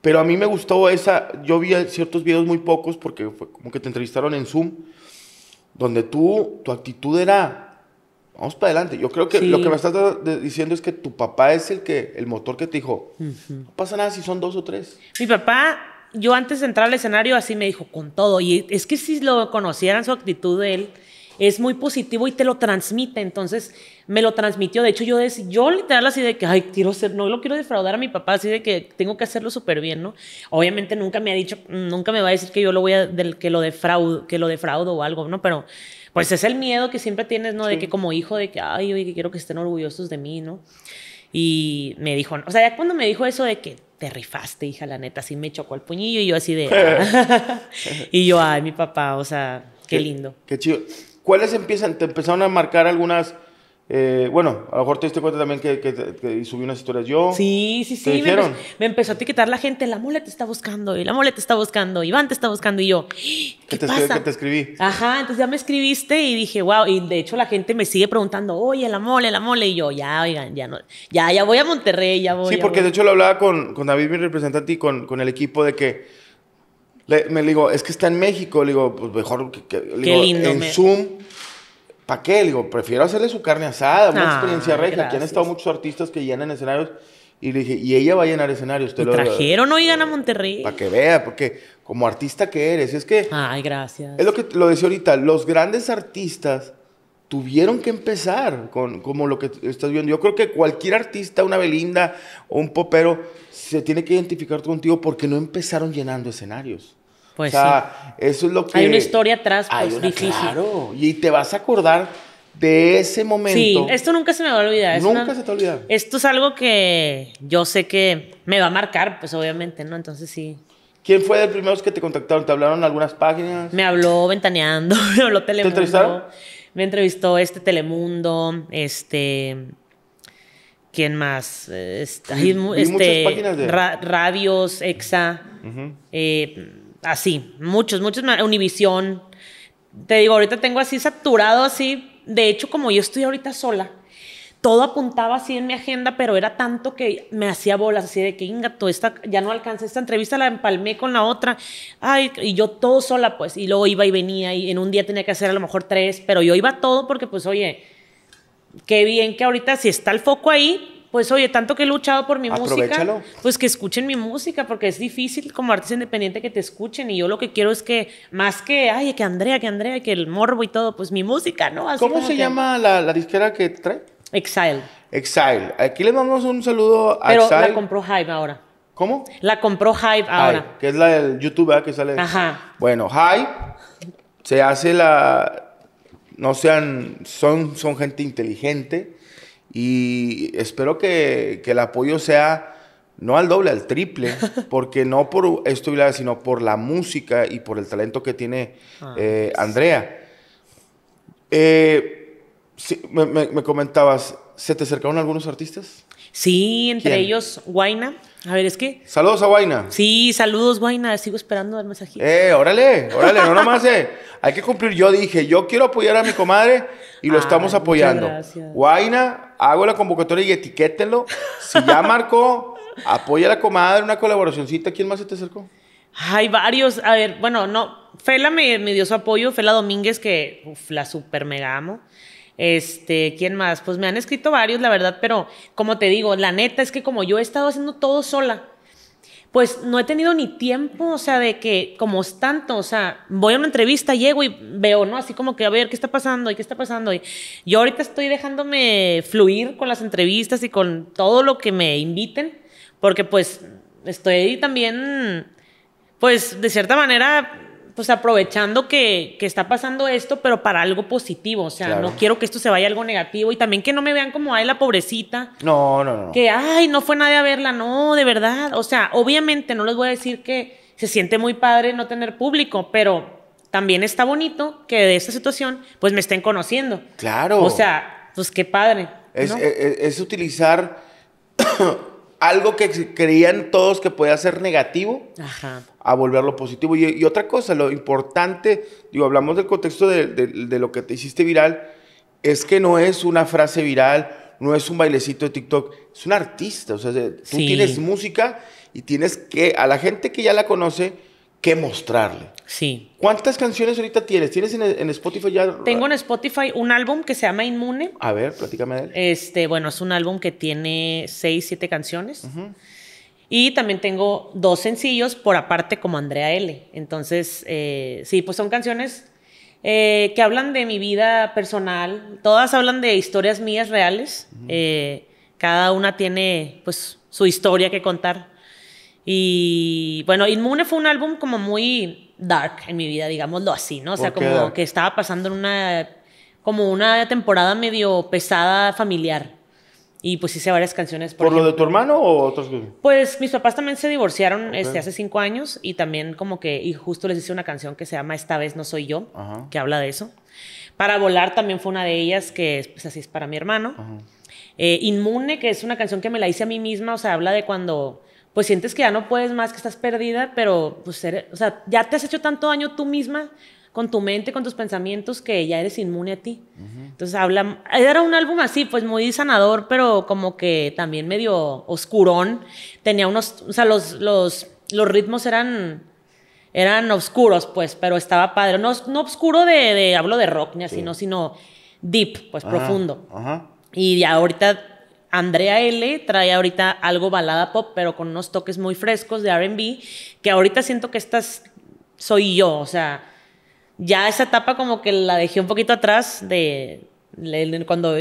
Pero a mí me gustó esa, yo vi ciertos videos muy pocos porque fue como que te entrevistaron en Zoom, donde tú, tu actitud era, vamos para adelante. Yo creo que lo que me estás diciendo es que tu papá es el que, el motor que te dijo, no pasa nada si son dos o tres. Mi papá, yo antes de entrar al escenario así me dijo, con todo, y es que si lo conocieran su actitud de él, es muy positivo y te lo transmite. Entonces, me lo transmitió. De hecho, yo, yo literal así de que, ay, quiero ser, no lo quiero defraudar a mi papá, así de que tengo que hacerlo súper bien, ¿no? Obviamente nunca me ha dicho, nunca me va a decir que yo lo voy a, del, que lo defraudo, que lo o algo, ¿no? Pero, pues es el miedo que siempre tienes, ¿no? De que como hijo, de que, ay, oye, quiero que estén orgullosos de mí, ¿no? Y me dijo, o sea, ya cuando me dijo eso de que te rifaste, hija, la neta, así me chocó el puñillo y yo así de... y yo, ay, mi papá, o sea, qué lindo. Qué chido. ¿Cuáles empiezan? ¿Te empezaron a marcar algunas? Eh, bueno, a lo mejor te diste cuenta también que, que, subí unas historias yo. Sí, sí, sí. Me empezó, a etiquetar la gente. La mole te está buscando, y la mole te está buscando, Iván te está buscando, y yo. ¿Qué te pasa? Ajá, entonces ya me escribiste y dije, wow. Y de hecho la gente me sigue preguntando, oye, la mole, la mole. Y yo, ya, oigan, ya no. Ya, ya voy a Monterrey, ya voy. Sí, porque de hecho lo hablaba con, David, mi representante, y con, con el equipo de que me digo, es que está en México. Le digo, pues mejor que, en Zoom. ¿Para qué? Le digo, prefiero hacerle su carne asada, una ah, experiencia reja. Aquí han estado muchos artistas que llenan escenarios. Y le dije, y ella va a llenar escenarios. Te lo trajeron, hoy a Monterrey. Para que vea, porque como artista que eres, es que... Ay, gracias. Es lo que lo decía ahorita, los grandes artistas tuvieron que empezar con como lo que estás viendo. Yo creo que cualquier artista, una Belinda o un popero, se tiene que identificar contigo porque no empezaron llenando escenarios. Pues eso es lo que... Hay una historia atrás, pues, difícil. Claro, y te vas a acordar de ese momento. Sí, esto nunca se me va a olvidar. nunca se te olvida. Esto es algo que yo sé que me va a marcar, pues obviamente, ¿no? Entonces sí. ¿Quién fue el primero que te contactaron? ¿Te hablaron algunas páginas? Me habló Ventaneando, me habló Telemundo. ¿Te entrevistaron? Me entrevistó este Telemundo, este... ¿Quién más? Este, este, radios, EXA, así, muchos, muchos, Univisión. Te digo, ahorita tengo así saturado, así. De hecho, como yo estoy ahorita sola, todo apuntaba así en mi agenda, pero era tanto que me hacía bolas, así de que, ingato, esta, ya no alcancé esta entrevista, la empalmé con la otra. Ay, y yo todo sola, pues. Y luego iba y venía, y en un día tenía que hacer a lo mejor tres, pero yo iba todo porque, pues, oye, qué bien que ahorita si está el foco ahí, pues oye, tanto que he luchado por mi música, pues que escuchen mi música, porque es difícil como artista independiente que te escuchen. Y yo lo que quiero es que, más que, ay, que Andrea, que Andrea, que el morbo y todo, pues mi música, ¿no? ¿Cómo se llama la, disquera que trae? Exile. Exile. Aquí le damos un saludo a Pero Exile. la compró Hype ahora. ¿Cómo? La compró Hype ahora. que es la del YouTube que sale. Ajá. Bueno, Hype se hace la. No sean. Son, son gente inteligente. Y espero que, el apoyo sea no al doble, al triple, porque no por esto, sino por la música y por el talento que tiene ah. eh, Andrea. Eh, me, comentabas, ¿Se te acercaron algunos artistas? Sí, entre ellos Guaina. A ver, es que. Saludos a Guaina. Sí, saludos, Guaina. Sigo esperando el mensajito. Eh, órale, órale, no nomás, eh. Hay que cumplir. Yo dije, yo quiero apoyar a mi comadre y lo ah, estamos apoyando. Guaina, hago la convocatoria y etiquétenlo. Si ya marcó, apoya a la comadre, una colaboracioncita. ¿Quién más se te acercó? Hay varios. A ver, bueno, no. Fela me, dio su apoyo. Fela Domínguez, que la super mega amo. Este, ¿quién más? Pues me han escrito varios, la verdad, pero como te digo, la neta es que como yo he estado haciendo todo sola, pues no he tenido ni tiempo, o sea, de que como es tanto, o sea, voy a una entrevista, llego y veo, ¿no? Así como que a ver qué está pasando y qué está pasando. Y yo ahorita estoy dejándome fluir con las entrevistas y con todo lo que me inviten, porque pues estoy también, pues de cierta manera pues aprovechando que, está pasando esto, pero para algo positivo. O sea, no quiero que esto se vaya a algo negativo y también que no me vean como, ay, la pobrecita. No, no, no. Que, ay, no fue nadie a verla. No, de verdad. O sea, obviamente no les voy a decir que se siente muy padre no tener público, pero también está bonito que de esta situación, pues me estén conociendo. Claro. O sea, pues qué padre. es, e, e, es utilizar algo que creían todos que podía ser negativo a volverlo positivo. Y, otra cosa, lo importante, digo, hablamos del contexto de, lo que te hiciste viral, es que no es una frase viral, no es un bailecito de TikTok, es un artista. O sea, tú tienes música y tienes que, a la gente que ya la conoce, que mostrarle. Sí. ¿Cuántas canciones ahorita tienes? ¿Tienes en, Spotify ya? Tengo en Spotify un álbum que se llama Inmune. A ver, platícame de él. Este, bueno, es un álbum que tiene seis, siete canciones. Y también tengo dos sencillos por aparte como Andrea L. Entonces, eh, sí, pues son canciones eh, que hablan de mi vida personal. Todas hablan de historias mías reales. Eh, cada una tiene, pues, su historia que contar. Y bueno, Inmune fue un álbum como muy dark en mi vida, digámoslo así, ¿no? O sea, como que estaba pasando en una como una temporada medio pesada familiar. Y pues hice varias canciones. ¿Por, lo de tu hermano o otros? Pues mis papás también se divorciaron este, hace cinco años y también como que, y justo les hice una canción que se llama Esta vez no soy yo, que habla de eso. Para volar también fue una de ellas, que pues así es para mi hermano. Eh, Inmune, que es una canción que me la hice a mí misma, o sea, habla de cuando pues sientes que ya no puedes más, que estás perdida, pero pues, o sea, ya te has hecho tanto daño tú misma con tu mente, con tus pensamientos, que ya eres inmune a ti. Entonces habla, era un álbum así, pues muy sanador, pero como que también medio oscurón. Tenía unos, o sea, los, los, los ritmos eran, eran oscuros, pues, pero estaba padre. No, no oscuro de, hablo de rock ni así, no, sino deep, pues ah, profundo. Ajá. Y ahorita Andrea L trae ahorita algo balada pop, pero con unos toques muy frescos de RB, que ahorita siento que estas soy yo, o sea, ya esa etapa como que la dejé un poquito atrás de, cuando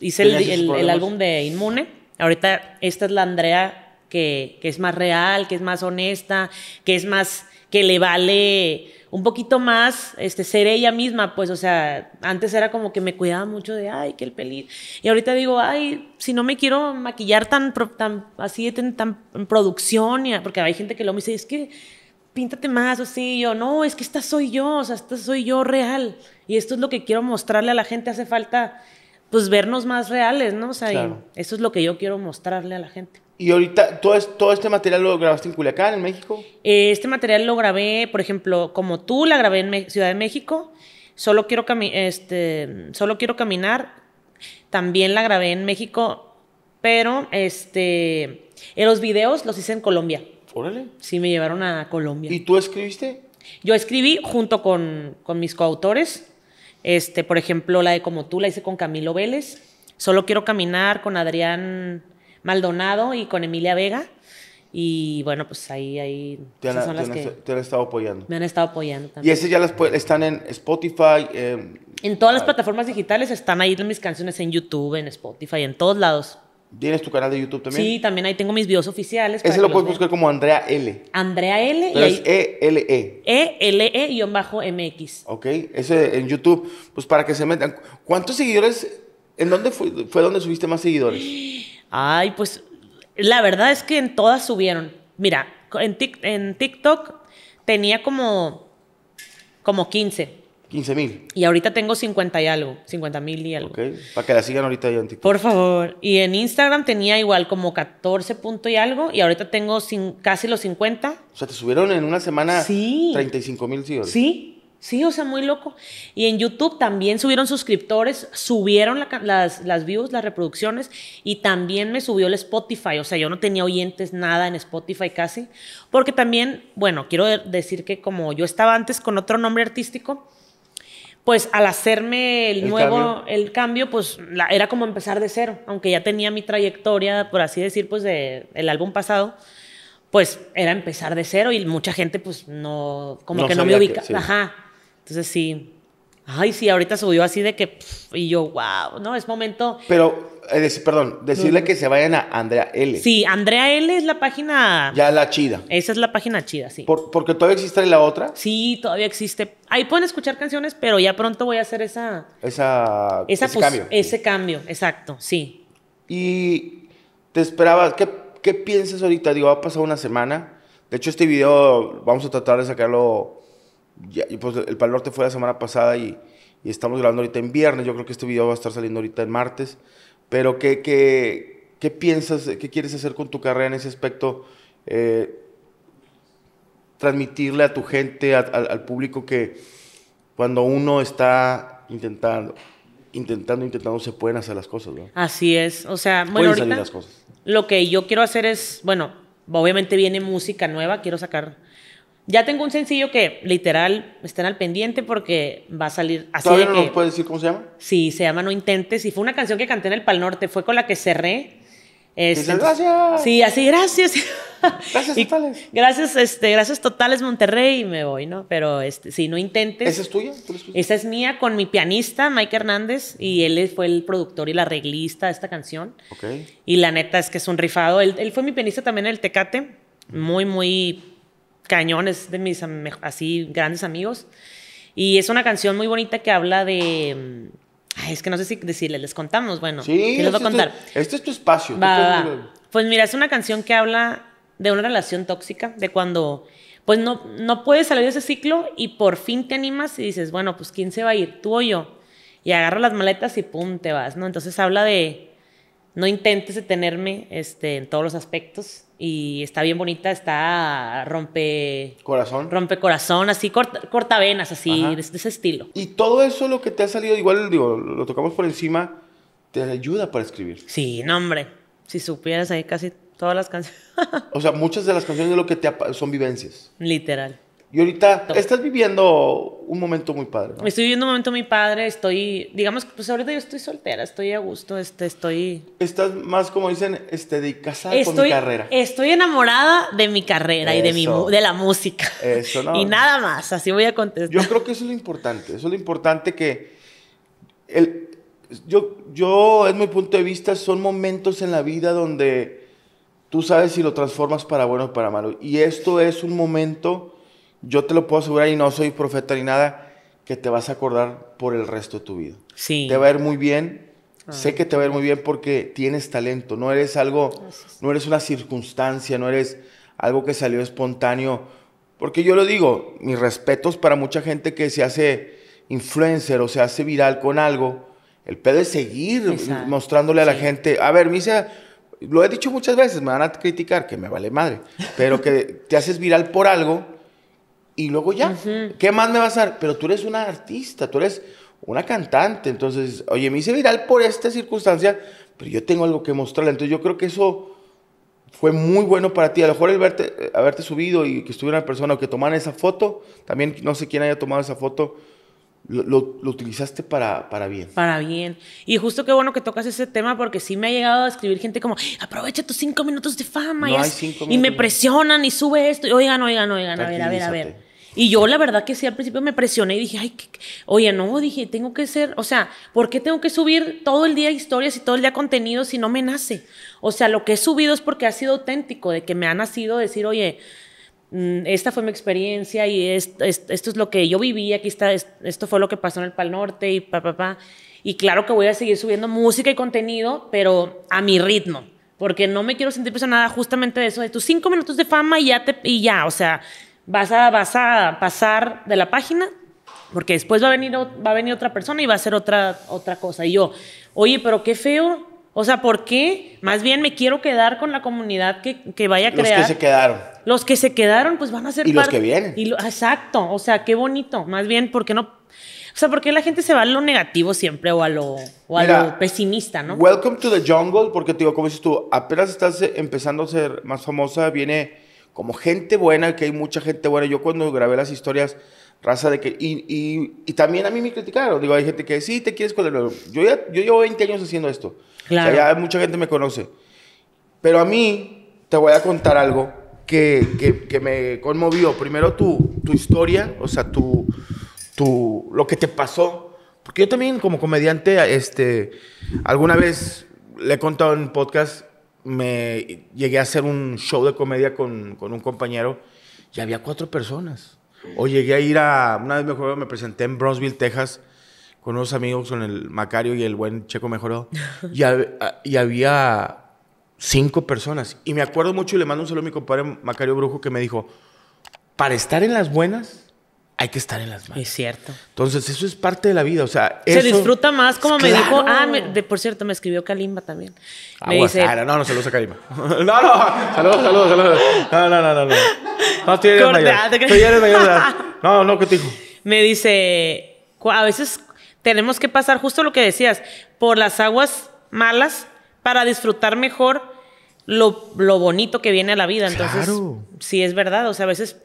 hice el, álbum de Inmune. Ahorita esta es la Andrea que, que es más real, que es más honesta, que es más, que le vale un poquito más este, ser ella misma, pues, o sea, antes era como que me cuidaba mucho de, ay, que el Y ahorita digo, ay, si no me quiero maquillar tan, tan así, tan, en producción, porque hay gente que lo me dice, es que píntate más, o sí, yo, no, es que esta soy yo, o sea, esta soy yo real. Y esto es lo que quiero mostrarle a la gente, hace falta, pues, vernos más reales, ¿no? O sea, eso es lo que yo quiero mostrarle a la gente. ¿Y ahorita todo, este material lo grabaste en Culiacán, en México? Eh, este material lo grabé, por ejemplo, como tú, la grabé en Ciudad de México. Solo quiero, este, solo quiero caminar. También la grabé en México, pero este, en los videos los hice en Colombia. Órale. Sí, me llevaron a Colombia. ¿Y tú escribiste? Yo escribí junto con, mis coautores. Este, por ejemplo, la de Como tú la hice con Camilo Vélez. Solo quiero caminar con Adrián Maldonado y con Emilia Vega. Y bueno, pues ahí, ahí son las que te han estado apoyando. Me han estado apoyando también. Y esas ya las están en Spotify. Em, en todas las ah, plataformas digitales están ahí mis canciones en YouTube, en Spotify, en todos lados. ¿Tienes tu canal de YouTube también? Sí, también ahí tengo mis videos oficiales. Ese lo puedes buscar como Andrea L. Andrea L. E-L-E. E E-L-E-MX. Ok, ese en YouTube. Pues para que se metan. ¿Cuántos seguidores? ¿En dónde fue, fue donde subiste más seguidores? Ay, pues la verdad es que en todas subieron. Mira, en, en TikTok tenía como, como 15. 15 mil. Y ahorita tengo 50 y algo, 50 mil y algo. Ok, para que la sigan ahorita yo en TikTok. Por favor. Y en Instagram tenía igual como 14 punto y algo y ahorita tengo casi los 50. O sea, te subieron en una semana sí. 35 mil seguidores. Sí, Sí, o sea, muy loco. Y en YouTube también subieron suscriptores, subieron las, las views, las reproducciones y también me subió el Spotify. O sea, yo no tenía oyentes nada en Spotify casi. Porque también, bueno, quiero decir que como yo estaba antes con otro nombre artístico, pues al hacerme el, nuevo, el cambio, pues era como empezar de cero, aunque ya tenía mi trayectoria, por así decir, pues del álbum pasado, pues era empezar de cero y mucha gente pues no, como que no me ubicaba, ajá, entonces sí, ay, sí, ahorita subió así de que, y yo, wow, no, es momento. Pero, eh, perdón, decirle que se vayan a Andrea L. Sí, Andrea L es la página. Ya la chida. Esa es la página chida, sí. porque todavía existe la otra. Sí, todavía existe. Ahí pueden escuchar canciones, pero ya pronto voy a hacer esa. Esa. ese cambio. Ese cambio, exacto, sí. Y te esperabas, ¿qué, qué piensas ahorita? Digo, ha pasado una semana. De hecho, este video vamos a tratar de sacarlo pues el Pal Norte fue la semana pasada y, estamos grabando ahorita en viernes. Yo creo que este video va a estar saliendo ahorita en martes. Pero, ¿qué, qué, piensas, qué quieres hacer con tu carrera en ese aspecto? Eh, transmitirle a tu gente, al público que cuando uno está intentando, intentando, intentando, se pueden hacer las cosas, Así es. O sea, bueno, ahorita las cosas. lo que yo quiero hacer es, bueno, obviamente viene música nueva, quiero sacar ya tengo un sencillo que literal estén al pendiente porque va a salir así. ¿Todavía no nos puedes decir cómo se llama? Sí, se llama No Intentes y fue una canción que canté en el Pal Norte, fue con la que cerré. Este, gracias. Sí, así, gracias. Gracias totales. Gracias, este, gracias totales Monterrey y me voy, ¿no? Pero este, no intentes. ¿Esa es tuya? Esa es mía con mi pianista, Mike Hernández, y él fue el productor y la arreglista de esta canción. Y la neta es que es un rifado. Él, él fue mi pianista también en el Tecate, muy, muy cañones de mis así grandes amigos. Y es una canción muy bonita que habla de... Mm, es que no sé si decirles, les contamos, bueno, sí, voy a este contar? Es este es tu espacio. Pues mira, es una canción que habla de una relación tóxica, de cuando pues no, no puedes salir de ese ciclo y por fin te animas y dices, bueno, pues ¿quién se va a ir? ¿Tú o yo? Y agarro las maletas y pum, te vas, ¿no? Entonces habla de, no intentes detenerme este, en todos los aspectos, y está bien bonita, está rompe... Corazón. Rompe corazón, así, corta, corta venas, así, de, ese estilo. Y todo eso lo que te ha salido, igual digo, lo tocamos por encima, te ayuda para escribir. Sí, no, hombre, si supieras ahí casi todas las canciones. o sea, muchas de las canciones lo que te son vivencias. Literal. Y ahorita estás viviendo un momento muy padre. Me Estoy viviendo un momento muy padre, estoy, digamos, pues ahorita yo estoy soltera, estoy a gusto, este, estoy... Estás más, como dicen, este, de casada con mi carrera. Estoy enamorada de mi carrera y de, mi, de la música. Eso, ¿no? Y nada más, así voy a contestar. Yo creo que eso es lo importante, eso es lo importante que... yo, yo, en mi punto de vista, son momentos en la vida donde tú sabes si lo transformas para bueno o para malo. Y esto es un momento yo te lo puedo asegurar y no soy profeta ni nada, que te vas a acordar por el resto de tu vida. Sí. Te va a ir muy bien. Ah. Sé que te va a ir muy bien porque tienes talento. No eres algo, no eres una circunstancia, no eres algo que salió espontáneo. Porque yo lo digo, mis respetos para mucha gente que se hace influencer o se hace viral con algo. El pedo es seguir mostrándole a la gente. A ver, lo he dicho muchas veces, me van a criticar, que me vale madre. Pero que te haces viral por algo y luego ya. ¿Qué más me vas a dar? Pero tú eres una artista, tú eres una cantante. Entonces, oye, me hice viral por esta circunstancia, pero yo tengo algo que mostrarle. Entonces, yo creo que eso fue muy bueno para ti. A lo mejor el verte, eh, haberte subido y que estuviera una persona o que tomaran esa foto, también no sé quién haya tomado esa foto. Lo, utilizaste para, para bien. Para bien. Y justo qué bueno que tocas ese tema porque sí me ha llegado a escribir gente como, aprovecha tus cinco minutos de fama. y, me presionan y sube esto. Y, oigan, oigan, oigan, a ver, a ver, a ver. Y yo la verdad que sí, al principio me presioné y dije, ay, oye, no, dije, tengo que ser, o sea, ¿por qué tengo que subir todo el día historias y todo el día contenido si no me nace? O sea, lo que he subido es porque ha sido auténtico, de que me ha nacido decir, oye, mm, esta fue mi experiencia y esto, esto es lo que yo viví, aquí está, esto fue lo que pasó en el Pal Norte y pa, pa, pa. Y claro que voy a seguir subiendo música y contenido, pero a mi ritmo, porque no me quiero sentir presionada justamente de eso, de tus cinco minutos de fama y ya, te, y ya o sea vas a, vas pasar de la página porque después va a venir, va a venir otra persona y va a hacer otra, otra cosa. Y yo, oye, pero qué feo. O sea, ¿por qué? Más bien me quiero quedar con la comunidad que, que vaya a crear. Los que se quedaron. Los que se quedaron, pues van a ser Y los que vienen. Y exacto. O sea, qué bonito. Más bien, ¿por qué no? O sea, ¿por qué la gente se va a lo negativo siempre o a lo, o a lo pesimista, no? Welcome to the jungle, porque te digo, como dices tú, apenas estás empezando a ser más famosa, viene como gente buena, que hay mucha gente buena. Yo cuando grabé las historias, raza de que... Y, también a mí me criticaron. Digo, hay gente que sí, te quieres con el... Yo, yo llevo 20 años haciendo esto. ya mucha gente me conoce. Pero a mí, te voy a contar algo que, me conmovió. Primero tu, historia, o sea, tu, tu, lo que te pasó. Porque yo también como comediante, este, alguna vez le he contado en podcast me llegué a hacer un show de comedia con, un compañero y había cuatro personas. O llegué a ir a, una vez me me presenté en Brownsville, Texas, con unos amigos, con el Macario y el buen Checo Mejorado, y, había cinco personas. Y me acuerdo mucho y le mando un saludo a mi compadre Macario Brujo que me dijo, para estar en las buenas, hay que estar en las manos. Es cierto. Entonces, eso es parte de la vida. O sea, se disfruta más, como me dijo. Ah, por cierto, me escribió Kalimba también. Me Aguas, dice, ah, no, no, saludos a Kalimba. no, no, saludos, saludos, saludos. No, no, no, no. No, no tú eres mayor. Ah, tú mayor. No, no, ¿qué te dijo? Me dice, a veces tenemos que pasar justo lo que decías, por las aguas malas para disfrutar mejor lo, lo bonito que viene a la vida. Entonces, claro. sí es verdad. O sea, a veces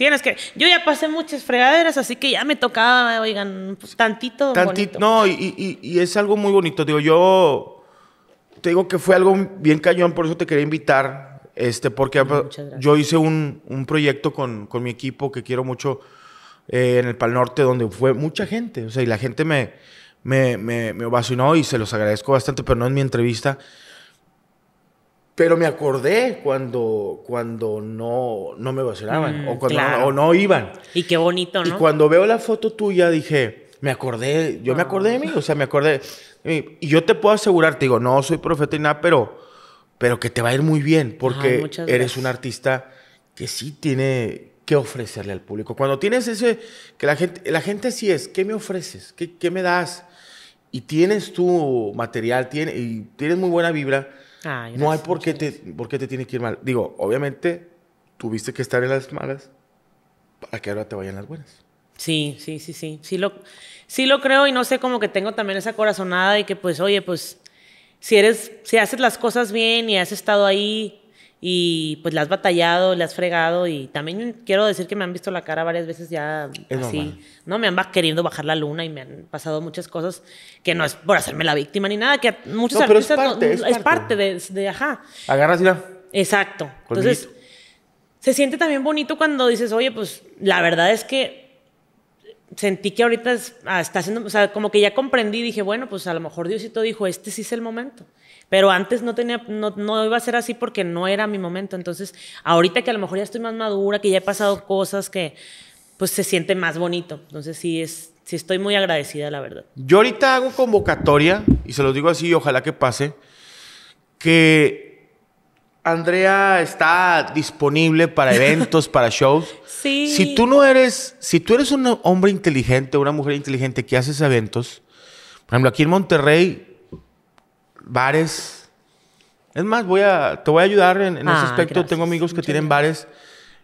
Tienes que. Yo ya pasé muchas fregaderas, así que ya me tocaba, oigan, pues, tantito. Tantito. No, y, es algo muy bonito. Digo, yo. Te digo que fue algo bien cañón, por eso te quería invitar. Este, porque yo hice un, proyecto con, mi equipo que quiero mucho eh, en el Pal Norte, donde fue mucha gente. O sea, y la gente me, me, me, me ovacionó y se los agradezco bastante, pero no en mi entrevista. Pero me acordé cuando, cuando no, no me vacilaban mm, o, no, o no iban. Y qué bonito, ¿no? Y cuando veo la foto tuya dije, me acordé, yo me acordé de ah. mí, o sea, me acordé. Y yo te puedo asegurar, te digo, no soy profeta y nada, pero, pero que te va a ir muy bien porque eres un artista que sí tiene que ofrecerle al público. Cuando tienes ese, que la gente, la gente así es, ¿qué me ofreces? ¿Qué, me das? Y tienes tu material, tiene, y tienes muy buena vibra Ah, no hay por qué, te, por te tiene que ir mal. Digo, obviamente tuviste que estar en las malas para que ahora te vayan las buenas. Sí, sí, sí, sí. Sí lo, sí lo creo y no sé, cómo que tengo también esa corazonada y que pues, oye, pues, si eres, si haces las cosas bien y has estado ahí, y pues la has batallado, la has fregado y también quiero decir que me han visto la cara varias veces ya así, ¿no? Me han queriendo bajar la luna y me han pasado muchas cosas que no es por hacerme la víctima ni nada, que muchos artistas es parte, de, de ajá. Agarras Exacto. Pues Entonces, se siente también bonito cuando dices, oye, pues la verdad es que sentí que ahorita ah, está haciendo, o sea, como que ya comprendí, dije, bueno, pues a lo mejor Diosito dijo, este sí es el momento. Pero antes no tenía, no, iba a ser así porque no era mi momento. Entonces, ahorita que a lo mejor ya estoy más madura, que ya he pasado cosas que pues se siente más bonito. Entonces sí es, sí estoy muy agradecida, la verdad. Yo ahorita hago convocatoria, y se lo digo así, ojalá que pase, que Andrea está disponible para eventos, para shows. Sí. Si tú no eres, si tú eres un hombre inteligente, una mujer inteligente que haces eventos, por ejemplo, aquí en Monterrey bares. Es más, voy a, te voy a ayudar en, ese ah, aspecto. Tengo amigos que tienen bares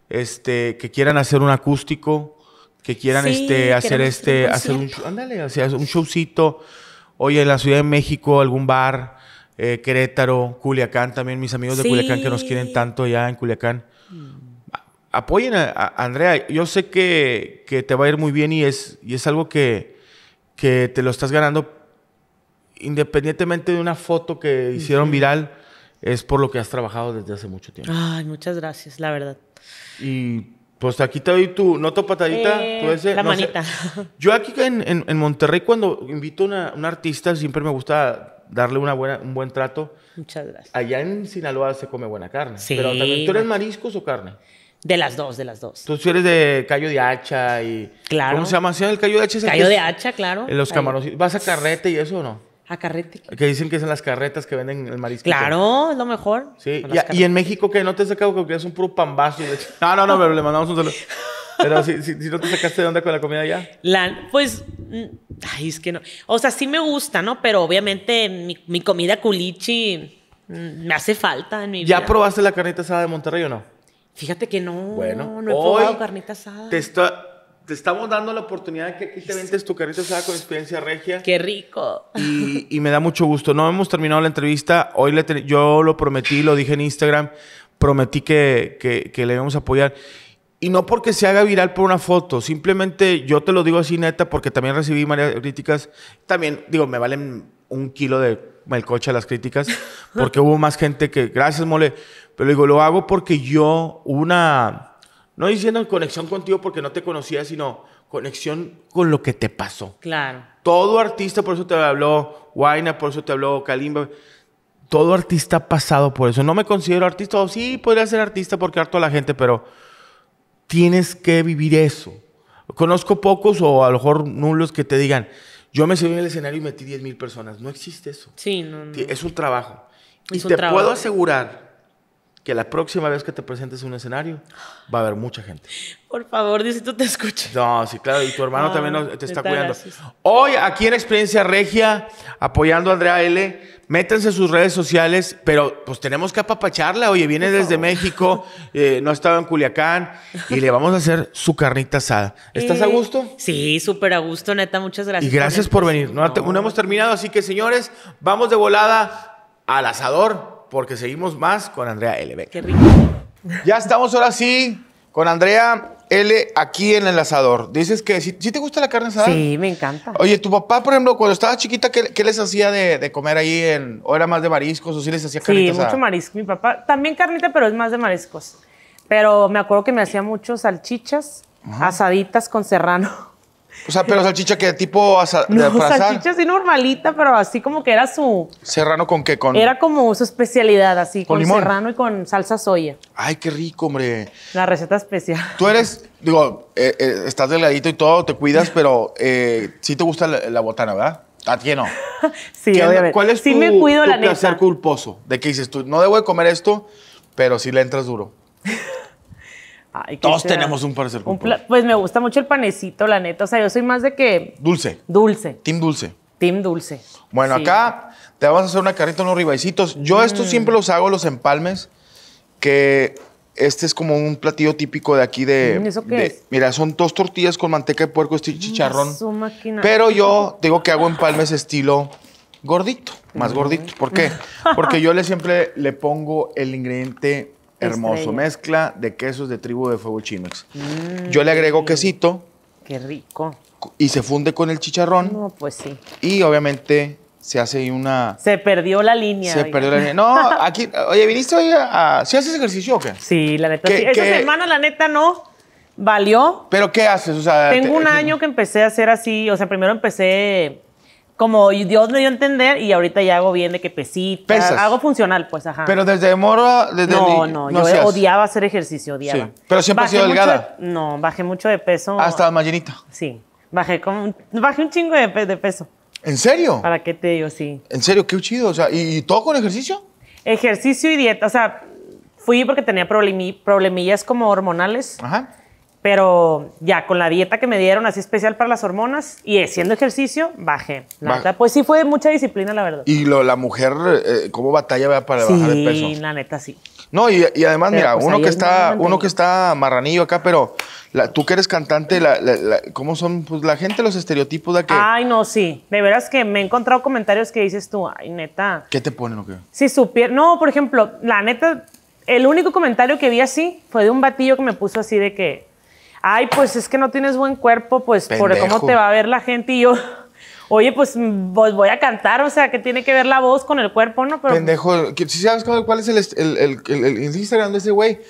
este, que quieran hacer un acústico, que quieran este, hacer este, hacer un, ándale, un showcito. Oye, en la Ciudad de México, algún bar, eh, Querétaro, Culiacán, también mis amigos de Culiacán que nos quieren tanto ya en Culiacán. apoyen a, Andrea. Yo sé que, te va a ir muy bien y es, y es algo que, que, te lo estás ganando independientemente de una foto que hicieron viral, es por lo que has trabajado desde hace mucho tiempo. Ay, muchas gracias, la verdad. Y pues aquí te doy tu, nota patadita, eh, la manita. Yo aquí en, en, Monterrey cuando invito a un artista siempre me gusta darle una buena, un buen trato. Muchas gracias. Allá en Sinaloa se come buena carne. Sí. Pero también, ¿tú eres mariscos o carne? De las dos, de las dos. Tú eres de callo de hacha y... Claro. ¿Cómo se llama? El callo de hacha Cayo Callo de hacha, claro. En los camarones. ¿Vas a carrete y eso o no? A carrete. Que dicen que son las carretas que venden el marisco. Claro, es lo mejor. Sí. Y, en México que no te sacado que es un puro pambazo. no, no, no, pero le mandamos un saludo. Pero si, no te sacaste de onda con la comida ya. La, pues, mm, ay, es que no. O sea, sí me gusta, ¿no? Pero obviamente mi, comida culichi mm, me hace falta en mi ¿Ya probaste la carnita asada de Monterrey o no? Fíjate que no. Bueno, no he probado carnita asada. Te estoy te estamos dando la oportunidad de que aquí te ventes tu carrito sea con experiencia regia. ¡Qué rico! Y, me da mucho gusto. No hemos terminado la entrevista. Hoy le yo lo prometí, lo dije en Instagram. Prometí que, que, que le íbamos a apoyar. Y no porque se haga viral por una foto, simplemente yo te lo digo así neta, porque también recibí varias críticas. También, digo, me valen un kilo de melcocha las críticas, porque hubo más gente que, gracias, mole, pero digo, lo hago porque yo, una no diciendo conexión contigo porque no te conocía, sino conexión con lo que te pasó. Claro. Todo artista, por eso te habló Wayna, por eso te habló Kalimba. Todo artista ha pasado por eso. No me considero artista, sí, podría ser artista porque harto a la gente, pero tienes que vivir eso. Conozco pocos o a lo mejor nulos que te digan, yo me subí en el escenario y metí 10 mil personas. No existe eso. Sí, no, Es un trabajo. y te puedo asegurar que la próxima vez que te presentes en un escenario va a haber mucha gente. Por favor, tú te escuchas. No, sí, claro, y tu hermano ah, también te está cuidando. Hoy aquí en Experiencia Regia, apoyando a Andrea L., métanse a sus redes sociales, pero pues tenemos que apapacharla. Oye, viene desde México, eh, no ha estado en Culiacán, y le vamos a hacer su carnita asada. ¿Estás a eh, gusto? Sí, súper a gusto, neta, muchas gracias. Y gracias por venir. no hemos terminado, así que señores, vamos de volada al asador porque seguimos más con Andrea L. Qué rico. Ya estamos ahora sí con Andrea L aquí en el Asador. Dices que si, te gusta la carne asada. Sí, me encanta. Oye, tu papá, por ejemplo, cuando estaba chiquita, ¿qué, les hacía de, comer ahí? En, ¿O era más de mariscos o sí les hacía carnitas Sí, mucho marisco. Mi papá también carnita, pero es más de mariscos. Pero me acuerdo que me hacía mucho salchichas, asaditas con serrano. O sea, pero salchicha que tipo no, salchicha así normalita, pero así como que era su. Serrano con qué, con. Era como su especialidad, así con, serrano y con salsa soya. Ay, qué rico, hombre. La receta especial. Tú eres, digo, eh, eh, estás delgadito y todo, te cuidas, pero eh, sí te gusta la, botana, ¿verdad? A ti no. sí, obviamente. ¿Cuál es me cuido, la placer culposo? ¿De qué dices tú? No debo de comer esto, pero sí le entras duro. Todos tenemos un parecer pues me gusta mucho el panecito, la neta. O sea, yo soy más de que. Dulce. Dulce. Team dulce. Team dulce. Bueno, acá te vamos a hacer una carrita, unos ribaicitos. Yo mm. estos siempre los hago, los empalmes, que este es como un platillo típico de aquí de. Mm, ¿Eso qué Mira, son dos tortillas con manteca de puerco, este chicharrón. Pero yo digo que hago empalmes estilo gordito, más mm. gordito. ¿Por qué? Porque yo le siempre le pongo el ingrediente Hermoso, mezcla de quesos de tribu de fuego chimex. Mm. Yo le agrego quesito. Qué rico. Y se funde con el chicharrón. No, pues sí. Y obviamente se hace una... Se perdió la línea. Se perdió la línea. No, aquí, oye, viniste hoy a... ¿Sí haces ejercicio o qué? Sí, la neta. Sí. Esta la neta, no. Valió. ¿Pero qué haces? Tengo un año que empecé a hacer así. O sea, primero empecé como Dios me dio a entender y ahorita ya hago bien de que pesita, Pesas. hago funcional, pues, ajá. Pero desde moro, desde No, no, yo odiaba hacer ejercicio, odiaba. Sí, pero siempre has sido delgada. no, bajé mucho de peso. Hasta más llenita. Sí, bajé como bajé un chingo de, de peso. ¿En serio? ¿Para qué te digo? Sí. ¿En serio? Qué chido. O sea, ¿y, todo con ejercicio? Ejercicio y dieta, o sea, fui porque tenía problemillas como hormonales. Ajá. Pero ya con la dieta que me dieron, así especial para las hormonas, y haciendo eh, ejercicio, bajé. pues sí fue mucha disciplina, la verdad. Y la mujer, eh, ¿cómo batalla para bajar el peso? Sí, la neta, sí. No, y, además, mira, pues, uno, que está, uno que está marranillo acá, pero tú que eres cantante, ¿cómo son pues, la gente, los estereotipos de que... Ay, no, sí. De veras que me he encontrado comentarios que dices tú, ay, neta. ¿Qué te ponen o qué? Si supiera... No, por ejemplo, la neta, el único comentario que vi así fue de un batillo que me puso así de que ay, pues es que no tienes buen cuerpo, pues por cómo te va a ver la gente y yo, oye, pues, pues voy a cantar, o sea, que tiene que ver la voz con el cuerpo, ¿no? Pendejo, si sabes cuál es el, el, el, el Instagram de ese güey,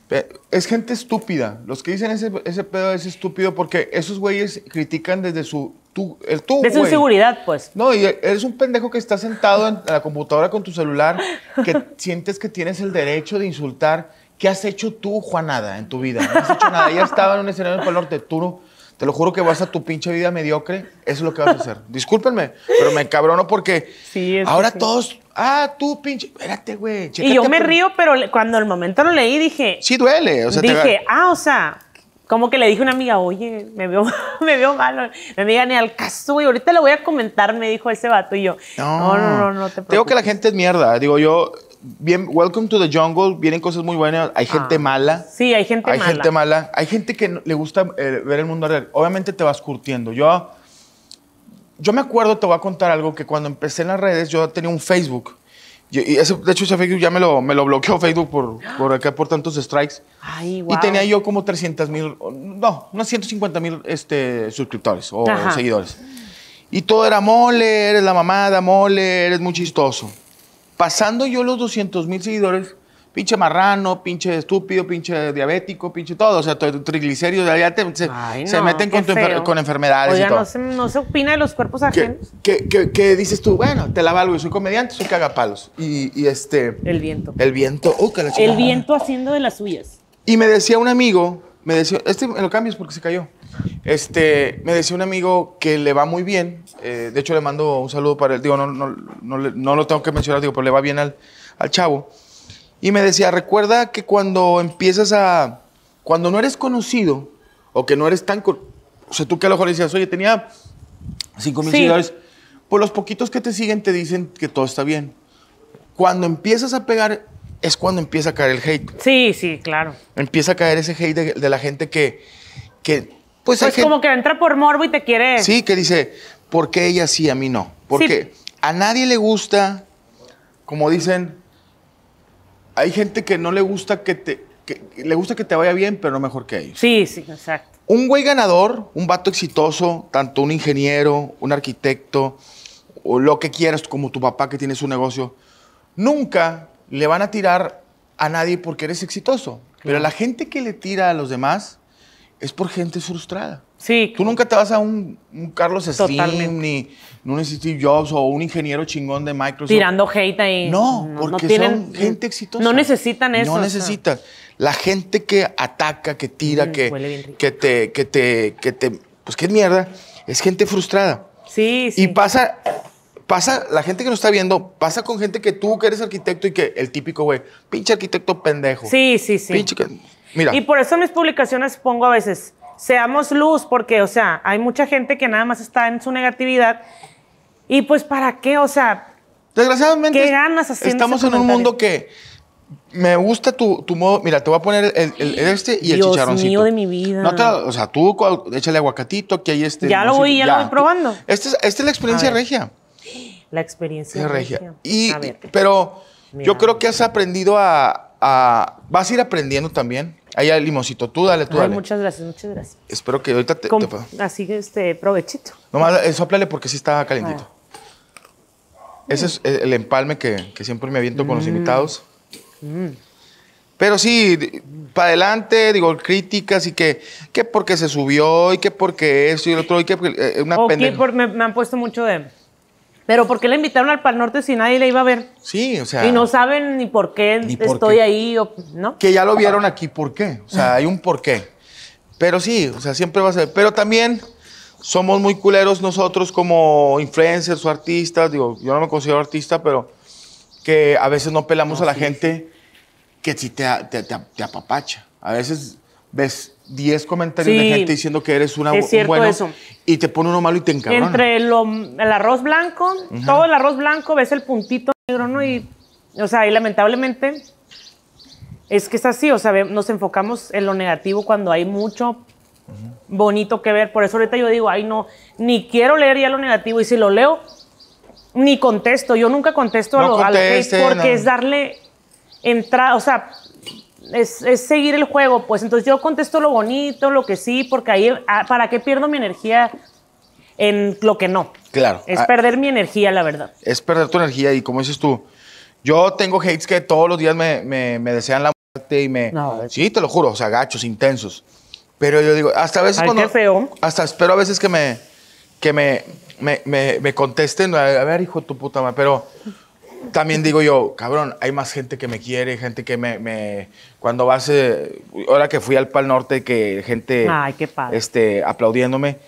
es gente estúpida. Los que dicen ese, ese pedo es estúpido porque esos güeyes critican desde su tú, el tú. su seguridad, pues. No, y eres un pendejo que está sentado en la computadora con tu celular, que sientes que tienes el derecho de insultar ¿Qué has hecho tú, Juanada, en tu vida? No has hecho nada. Ya estaba en un escenario con el norte. Tú te lo juro que vas a tu pinche vida mediocre. Eso es lo que vas a hacer. Discúlpenme, pero me cabrono porque sí, ahora todos. Ah, tú, pinche. Espérate, güey. Y yo me río, pero cuando el momento lo leí dije. Sí, duele. O sea, dije, ah, o sea. Como que le dije a una amiga, oye, me veo, me vio malo. Me amiga, ni al caso, güey. Ahorita le voy a comentar, me dijo ese vato. Y yo, no, no, no, no, no te preocupes. que la gente es mierda. Digo, yo bien, Welcome to the Jungle, vienen cosas muy buenas. Hay gente ah, mala. Sí, hay gente mala. Hay gente mala. Hay gente que le gusta eh, ver el mundo real. Obviamente te vas curtiendo. Yo, yo me acuerdo, te voy a contar algo, que cuando empecé en las redes, yo tenía un Facebook. y de hecho, ese Facebook ya me lo, me lo bloqueó Facebook por, por acá, por tantos strikes. Ay, guau. Y tenía yo como 300 mil, no, unos 150 mil este, suscriptores o seguidores. Y todo era mole, eres la mamada, mole, eres muy chistoso pasando yo los 200 mil seguidores, pinche marrano, pinche estúpido, pinche diabético, pinche todo. O sea, triglicéridos, ya se, meten con, enfermedades. y No, se, no, se, opina de los cuerpos ajenos. ¿Qué, dices tú? Bueno, te la valgo, yo soy comediante, soy cagapalos. Y, y este. El viento. El viento. Uh, el viento haciendo de las suyas. Y me decía un amigo me decía, este me lo cambias porque se cayó. Este, me decía un amigo que le va muy bien. Eh, de hecho, le mando un saludo para él. Digo, no, no, lo tengo que mencionar, digo, pero le va bien al, al chavo. Y me decía, recuerda que cuando empiezas a. Cuando no eres conocido o que no eres tan. O sea, tú que a lo mejor decías, oye, tenía 5 mil seguidores. Pues los poquitos que te siguen te dicen que todo está bien. Cuando empiezas a pegar es cuando empieza a caer el hate. Sí, sí, claro. Empieza a caer ese hate de, la gente que, que pues, pues como que entra por morbo y te quiere. Sí, que dice, ¿por qué ella sí, a mí no? Porque a nadie le gusta, como dicen, hay gente que no le gusta que te, le gusta que te vaya bien, pero no mejor que ellos. Sí, sí, exacto. Un güey ganador, un vato exitoso, tanto un ingeniero, un arquitecto, o lo que quieras, como tu papá que tiene su negocio, nunca le van a tirar a nadie porque eres exitoso. Pero la gente que le tira a los demás es por gente frustrada. Sí. Tú nunca te vas a un, Carlos Slim ni, un Steve Jobs o un ingeniero chingón de Microsoft. Tirando hate ahí. No, porque son gente exitosa. No necesitan eso. No necesitan. La gente que ataca, que tira, mm, que, que, te, que te, que te, pues ¿qué es mierda, es gente frustrada. Sí, sí. Y pasa pasa, la gente que nos está viendo, pasa con gente que tú, que eres arquitecto y que el típico, güey, pinche arquitecto pendejo. Sí, sí, sí. Pinche mira. Y por eso en mis publicaciones pongo a veces, seamos luz, porque, o sea, hay mucha gente que nada más está en su negatividad. Y pues, ¿para qué? O sea, desgraciadamente. ¿Qué ganas haciendo Estamos en un mundo que. Me gusta tu, modo. Mira, te voy a poner el, el este y el chicharroncito. mío de mi vida. No o sea, tú échale aguacatito, que ahí este. Ya lo voy, ya, lo voy probando. Este esta es la experiencia regia. La experiencia regia. pero yo creo que has aprendido a, Vas a ir aprendiendo también. Ahí al limoncito, tú dale, tú Muchas gracias, muchas gracias. Espero que ahorita te, Así que este, provechito. Nomás eh, soplale porque sí está calentito. Ah. Ese es eh, el empalme que, siempre me aviento con los mm. invitados. Mm. Pero sí, para adelante, digo, críticas y que, ¿Qué porque se subió y qué porque eso y el otro y que eh, una pendeja. me, han puesto mucho de pero ¿por qué la invitaron al Pal Norte si nadie le iba a ver? Sí, o sea. Y no saben ni por qué estoy ahí, ¿no? Que ya lo vieron aquí, ¿por qué? O sea, hay un por qué. Pero sí, o sea, siempre va a ser. Pero también somos muy culeros nosotros como influencers o artistas. Digo, yo no me considero artista, pero que a veces no pelamos a la gente que sí te, te apapacha. A veces ves 10 comentarios de gente diciendo que eres una buena. y te pone uno malo y te encanta Entre el arroz blanco, todo el arroz blanco, ves el puntito negro, ¿no? Y, o sea, lamentablemente es que es así, o sea, nos enfocamos en lo negativo cuando hay mucho bonito que ver. Por eso ahorita yo digo, ay, no, ni quiero leer ya lo negativo y si lo leo, ni contesto. Yo nunca contesto a, lo, porque es darle entrada, o sea, es, seguir el juego, pues entonces yo contesto lo bonito, lo que sí, porque ahí, ah, ¿para qué pierdo mi energía en lo que no? Claro. Es ah, perder mi energía, la verdad. Es perder tu energía y como dices tú, yo tengo hates que todos los días me, me, desean la muerte y me... No, sí, te lo juro, o sea, gachos, intensos. Pero yo digo, hasta a veces feo. Hasta espero a veces que me, que me, me, me contesten, a ver, hijo de tu puta madre, pero también digo yo, cabrón, hay más gente que me quiere, gente que me... cuando vas, eh, ahora que fui al Pal Norte, que gente Ay, qué padre. Este, aplaudiéndome,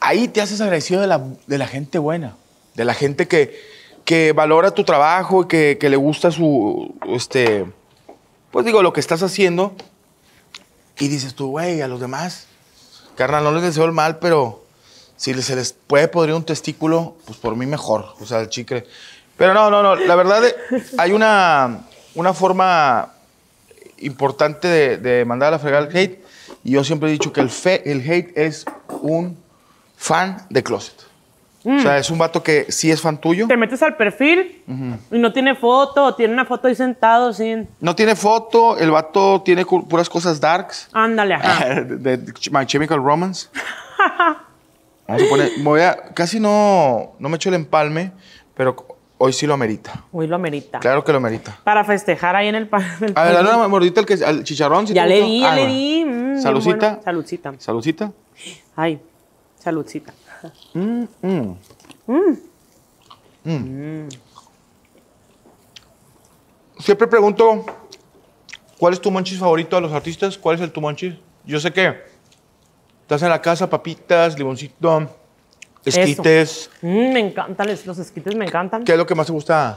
ahí te haces agradecido de la, gente buena, de la gente que, que valora tu trabajo, que, le gusta su, este, pues digo, lo que estás haciendo. Y dices tú, güey, a los demás, carnal, no les deseo el mal, pero si se les puede podrir un testículo, pues por mí mejor, o sea, el chicle. Pero no, no, no. La verdad, eh, hay una, forma importante de, mandar a fregar el hate. Y yo siempre he dicho que el, fe, el hate es un fan de closet. O sea, mm. es un vato que sí es fan tuyo. Te metes al perfil y no tiene foto, tiene una foto ahí sentado sin. No tiene foto, el vato tiene puras cosas darks. Ándale, My Chemical Romance. casi no, no me echo el empalme, pero Hoy sí lo amerita. Hoy lo amerita. Claro que lo amerita. Para festejar ahí en el... a ver, dale una mordita al, que, chicharrón. ya le di, ya ah, le di. Salucita. Mm, saludcita. Salucita. Salucita. Ay, saludcita. Mmm, mmm, Siempre pregunto, ¿cuál es tu manchis favorito de los artistas? ¿Cuál es el tu manchis? Yo sé que estás en la casa, papitas, limoncito Esquites. Mm, me encantan los esquites, me encantan. ¿Qué es lo que más te gusta?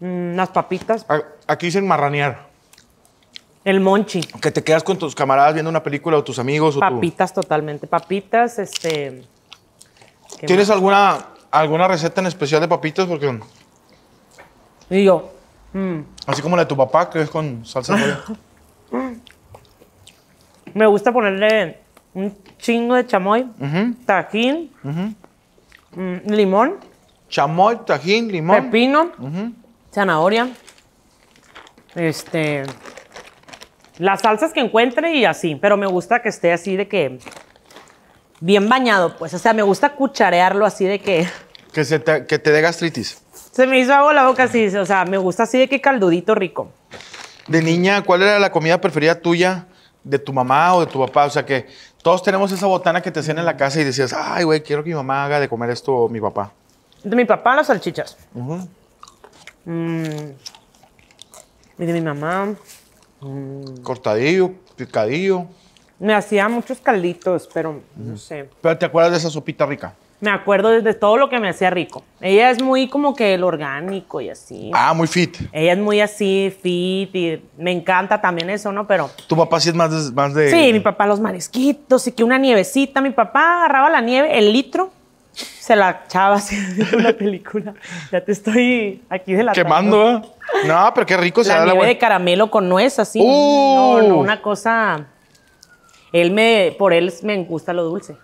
Mm, las papitas. aquí dicen marranear. El monchi. Que te quedas con tus camaradas viendo una película o tus amigos. papitas totalmente. Papitas, este... ¿Tienes alguna, alguna receta en especial de papitas? Porque... yo... Mm. Así como la de tu papá, que es con salsa de Me gusta ponerle un chingo de chamoy, tajín, Mm, limón. Chamoy, tajín, limón. Pepino. Zanahoria. Este. Las salsas que encuentre y así. Pero me gusta que esté así de que. Bien bañado, pues. O sea, me gusta cucharearlo así de que. Que, se te, que te dé gastritis. Se me hizo agua la boca así. O sea, me gusta así de que caldudito rico. De niña, ¿cuál era la comida preferida tuya? de tu mamá o de tu papá, o sea que todos tenemos esa botana que te hacían en la casa y decías, ay, güey, quiero que mi mamá haga de comer esto mi papá. De mi papá las salchichas. Mm. Y de mi mamá. Mm. Cortadillo, picadillo. Me hacía muchos calditos, pero no sé. Pero ¿te acuerdas de esa sopita rica? me acuerdo desde todo lo que me hacía rico. Ella es muy como que el orgánico y así. Ah, muy fit. Ella es muy así, fit, y me encanta también eso, ¿no? Pero... ¿Tu papá sí es más de...? Sí, mi papá los marisquitos y que una nievecita. Mi papá agarraba la nieve, el litro, se la echaba así la película. Ya te estoy aquí de la... Quemando, ¿eh? No, pero qué rico se la nieve de caramelo con nuez, así. ¡Uh! No, no, una cosa... Él me... Por él me gusta lo dulce.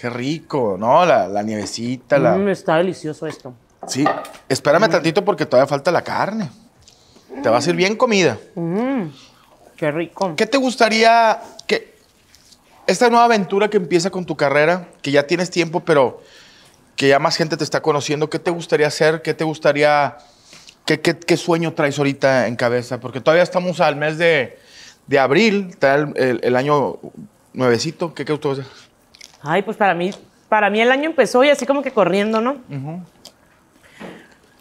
Qué rico, ¿no? La, nievecita, la... Mm, está delicioso esto. Sí, espérame mm. tantito porque todavía falta la carne. Te va a servir bien comida. Mm, qué rico. ¿Qué te gustaría que esta nueva aventura que empieza con tu carrera, que ya tienes tiempo, pero que ya más gente te está conociendo, ¿qué te gustaría hacer? ¿Qué te gustaría... ¿Qué, qué, sueño traes ahorita en cabeza? Porque todavía estamos al mes de, abril, está el, año nuevecito. ¿Qué, qué te gustaría Ay, pues para mí, para mí el año empezó y así como que corriendo, ¿no?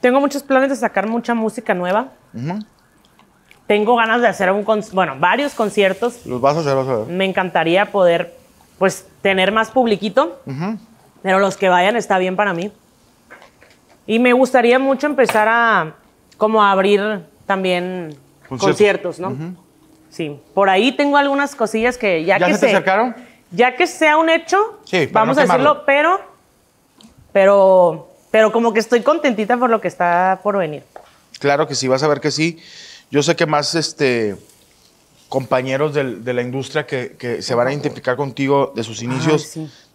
Tengo muchos planes de sacar mucha música nueva. Tengo ganas de hacer un bueno, varios conciertos. Los vas a hacer, vas a Me encantaría poder, pues, tener más publiquito. Pero los que vayan está bien para mí. Y me gustaría mucho empezar a, como abrir también conciertos, ¿no? Sí, por ahí tengo algunas cosillas que ya, ¿Ya se te sacaron? ya que sea un hecho, vamos a decirlo, pero, pero, pero como que estoy contentita por lo que está por venir. Claro que sí, vas a ver que sí. Yo sé que más este, compañeros de la industria que, se van a identificar contigo de sus inicios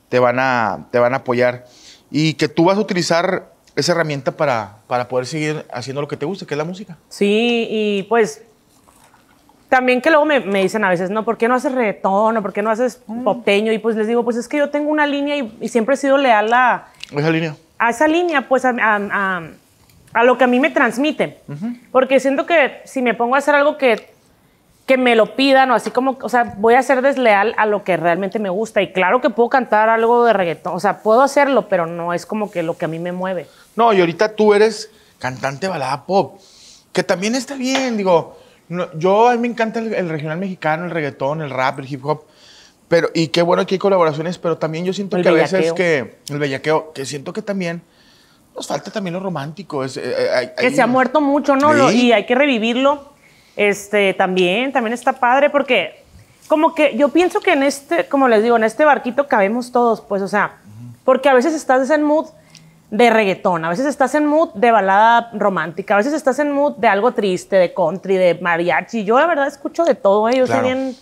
te, van a, te van a apoyar. Y que tú vas a utilizar esa herramienta para, para poder seguir haciendo lo que te gusta, que es la música. Sí, y pues también que luego me, dicen a veces, no, ¿por qué no haces reggaetón por qué no haces mm. popteño? Y pues les digo, pues es que yo tengo una línea y, siempre he sido leal a... Esa línea. A esa línea, pues a, lo que a mí me transmite. Porque siento que si me pongo a hacer algo que, que me lo pidan o así como, o sea, voy a ser desleal a lo que realmente me gusta. Y claro que puedo cantar algo de reggaetón, o sea, puedo hacerlo, pero no es como que lo que a mí me mueve. No, y ahorita tú eres cantante balada pop, que también está bien, digo yo a mí me encanta el, regional mexicano, el reggaetón, el rap, el hip hop. Pero, y qué bueno que hay colaboraciones, pero también yo siento que a veces que. El bellaqueo, que siento que también nos falta también lo romántico. Es, eh, eh, que se ha muerto mucho, ¿no? y hay que revivirlo. Este, también, también está padre porque como que yo pienso que en este, como les digo, en este barquito cabemos todos, pues, o sea, porque a veces estás en mood de reggaetón, a veces estás en mood de balada romántica, a veces estás en mood de algo triste, de country, de mariachi. Yo la verdad escucho de todo, ¿eh? yo soy bien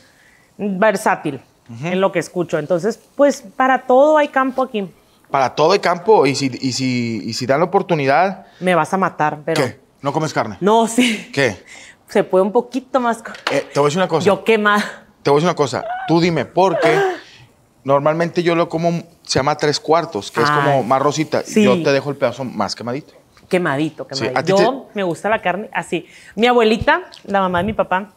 versátil en lo que escucho. Entonces, pues para todo hay campo aquí. Para todo hay campo y si, y si, dan la oportunidad... Me vas a matar, pero... ¿Qué? ¿No comes carne? No, sí. ¿Qué? Se puede un poquito más... Eh, te voy a decir una cosa. Yo más? Te voy a decir una cosa. Tú dime, ¿por qué? Normalmente yo lo como, se llama tres cuartos, que es ah, como más rosita. Yo te dejo el pedazo más quemadito. Quemadito, quemadito. yo me gusta la carne así. Mi abuelita, la mamá de mi papá,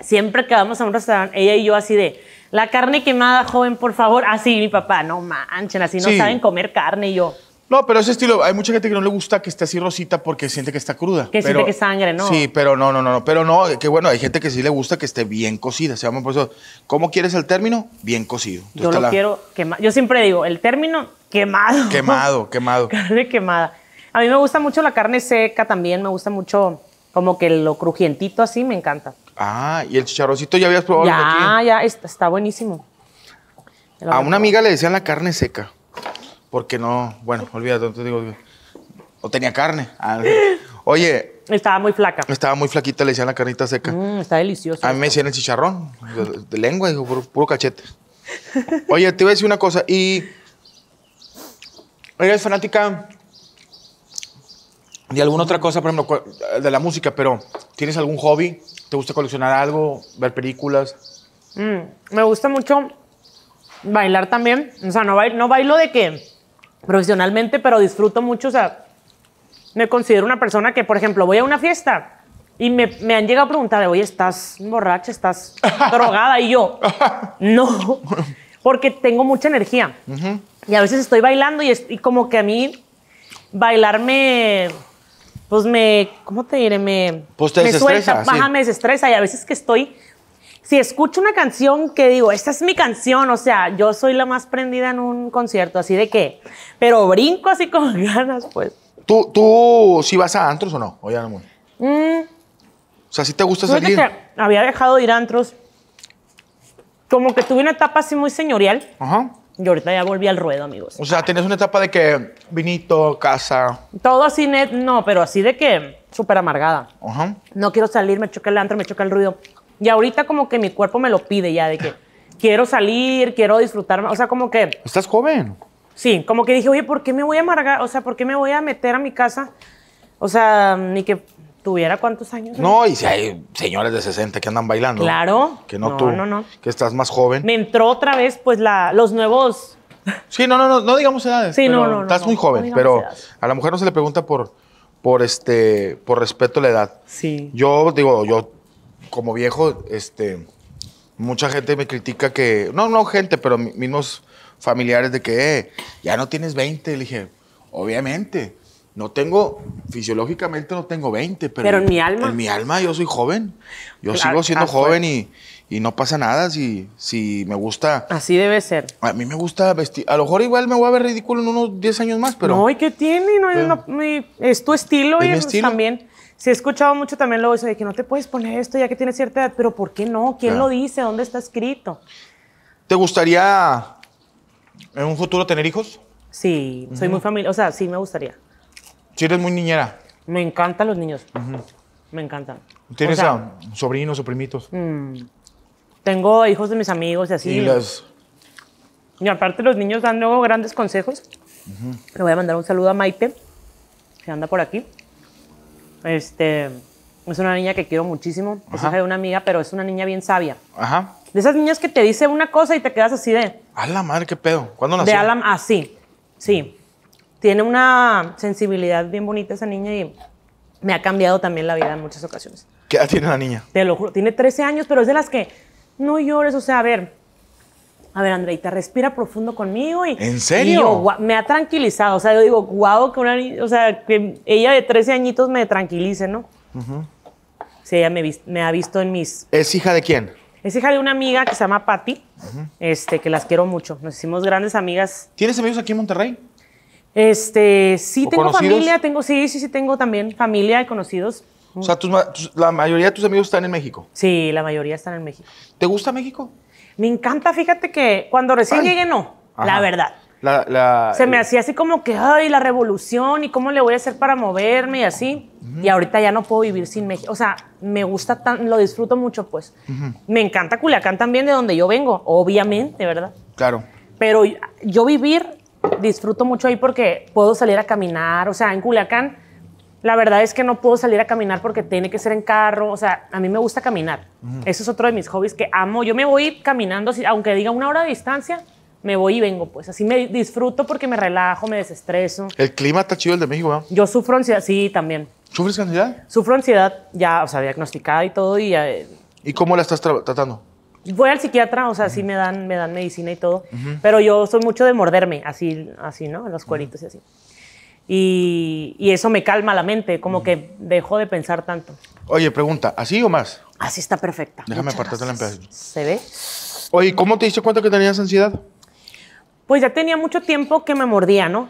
siempre que vamos a un restaurante, ella y yo así de, la carne quemada, joven, por favor. Así, mi papá, no manchen, así no saben comer carne. Y yo, no, pero ese estilo, hay mucha gente que no le gusta que esté así rosita porque siente que está cruda. Que siente que sangre, ¿no? Sí, pero no, no, no, no. Pero no, que bueno, hay gente que sí le gusta que esté bien cocida. Se llama por eso. ¿Cómo quieres el término? Bien cocido. yo lo quiero quemado. Yo siempre digo, el término quemado. Quemado, quemado. Carne quemada. A mí me gusta mucho la carne seca también, me gusta mucho como que lo crujientito así, me encanta. Ah, y el chicharrocito ya habías probado. Ya, ya, está buenísimo. A una amiga le decían la carne seca porque no, bueno, olvídate, te digo, o tenía carne. Oye. Estaba muy flaca. Estaba muy flaquita, le decían la carnita seca. Mm, está delicioso. A mí me decían el chicharrón, de, lengua, puro, cachete. Oye, te iba a decir una cosa, y. Eres fanática de alguna otra cosa, por ejemplo, de la música, pero ¿tienes algún hobby? ¿Te gusta coleccionar algo? ¿Ver películas? Mm, me gusta mucho bailar también. O sea, no, bailo, de qué profesionalmente, pero disfruto mucho, o sea, me considero una persona que, por ejemplo, voy a una fiesta y me, han llegado a preguntar oye, ¿estás borracha? ¿Estás drogada? Y yo, no, porque tengo mucha energía. Y a veces estoy bailando y, como que a mí bailar me, pues me, ¿cómo te diré? Me, pues me suelta, baja, me desestresa. Y a veces que estoy si escucho una canción que digo, esta es mi canción, o sea, yo soy la más prendida en un concierto, así de que, pero brinco así con ganas, pues. ¿Tú, tú sí vas a antros o no? O ya mm. O sea, ¿sí te gusta salir? Que había dejado de ir a antros. Como que tuve una etapa así muy señorial. Ajá. Y ahorita ya volví al ruedo, amigos. O sea, tienes una etapa de que vinito, casa. Todo así, net, no, pero así de que súper amargada. Ajá. No quiero salir, me choca el antro, me choca el ruido. Y ahorita como que mi cuerpo me lo pide ya de que quiero salir, quiero disfrutar O sea, como que... Estás joven. Sí, como que dije, oye, ¿por qué me voy a amargar? O sea, ¿por qué me voy a meter a mi casa? O sea, ni que tuviera cuántos años. No, y si hay señores de 60 que andan bailando. Claro. Que no, tú. No, no. Que estás más joven. Me entró otra vez, pues, la, los nuevos... Sí, no, no, no, no digamos edades. Sí, no, no, Estás muy joven, pero a la mujer no se le pregunta por, por, este, por respeto a la edad. Sí. Yo digo, yo como viejo, este, mucha gente me critica que, no, no gente, pero mismos familiares de que, eh, ya no tienes 20. Le dije, obviamente, no tengo, fisiológicamente no tengo 20, pero, pero en mi alma. En mi alma yo soy joven. Yo sigo siendo ah, joven pues. y, no pasa nada si, si me gusta. Así debe ser. A mí me gusta vestir. A lo mejor igual me voy a ver ridículo en unos 10 años más, pero. No, ¿y qué tiene? No, pues, es tu estilo y también. Si he escuchado mucho también lo de que no te puedes poner esto ya que tienes cierta edad, pero ¿por qué no? ¿Quién lo dice? ¿Dónde está escrito? ¿Te gustaría en un futuro tener hijos? Sí, soy muy familiar, o sea, sí me gustaría. Si eres muy niñera. Me encantan los niños. Me encantan. ¿Tienes sobrinos o primitos? Mm, tengo hijos de mis amigos y así. Y, aparte los niños dan luego grandes consejos. Le voy a mandar un saludo a Maite, que anda por aquí. Este, es una niña que quiero muchísimo. Es hija de una amiga, pero es una niña bien sabia. Ajá. De esas niñas que te dice una cosa y te quedas así de. A la madre, qué pedo. ¿Cuándo nació? De Alam, así. Ah, sí. Tiene una sensibilidad bien bonita esa niña y me ha cambiado también la vida en muchas ocasiones. ¿Qué edad tiene la niña? Te lo juro. Tiene 13 años, pero es de las que no llores. O sea, a ver, a ver, Andreita, respira profundo conmigo. Y, ¿En serio? me ha tranquilizado. O sea, yo digo, guau, que una o sea, que ella de 13 añitos me tranquilice, ¿no? Sí, ella me, ha visto en mis... ¿Es hija de quién? Es hija de una amiga que se llama Patti, este, que las quiero mucho. Nos hicimos grandes amigas. ¿Tienes amigos aquí en Monterrey? Este, sí, tengo familia, tengo, sí, sí, sí, tengo también familia y conocidos. O sea, la mayoría de tus amigos están en México. Sí, la mayoría están en México. ¿Te gusta México? Me encanta, fíjate que cuando recién llegué, no, la verdad. se me hacía así como que, ay, la revolución y cómo le voy a hacer para moverme y así. Y ahorita ya no puedo vivir sin México. O sea, me gusta tan, lo disfruto mucho, pues. Me encanta Culiacán también, de donde yo vengo, obviamente, ¿verdad? Claro. Pero yo vivir, disfruto mucho ahí porque puedo salir a caminar. O sea, en Culiacán la verdad es que no puedo salir a caminar porque tiene que ser en carro. O sea, a mí me gusta caminar. Eso es otro de mis hobbies que amo. Yo me voy caminando, aunque diga una hora de distancia, me voy y vengo, pues. Así me disfruto porque me relajo, me desestreso. El clima está chido el de México, ¿eh? Yo sufro ansiedad, sí, también. ¿Sufres ansiedad? Sufro ansiedad ya, o sea, diagnosticada y todo. ¿Y, eh, ¿Y cómo la estás tratando? Voy al psiquiatra, o sea, sí me dan, me dan medicina y todo. Pero yo soy mucho de morderme, así, así, ¿no? En los cueritos y así. Y, eso me calma la mente, como mm. que dejo de pensar tanto. Oye, pregunta, ¿así o más? Así está perfecta. Déjame apartarte la empresa. ¿Se ve? Oye, ¿cómo te diste cuenta que tenías ansiedad? Pues ya tenía mucho tiempo que me mordía, ¿no?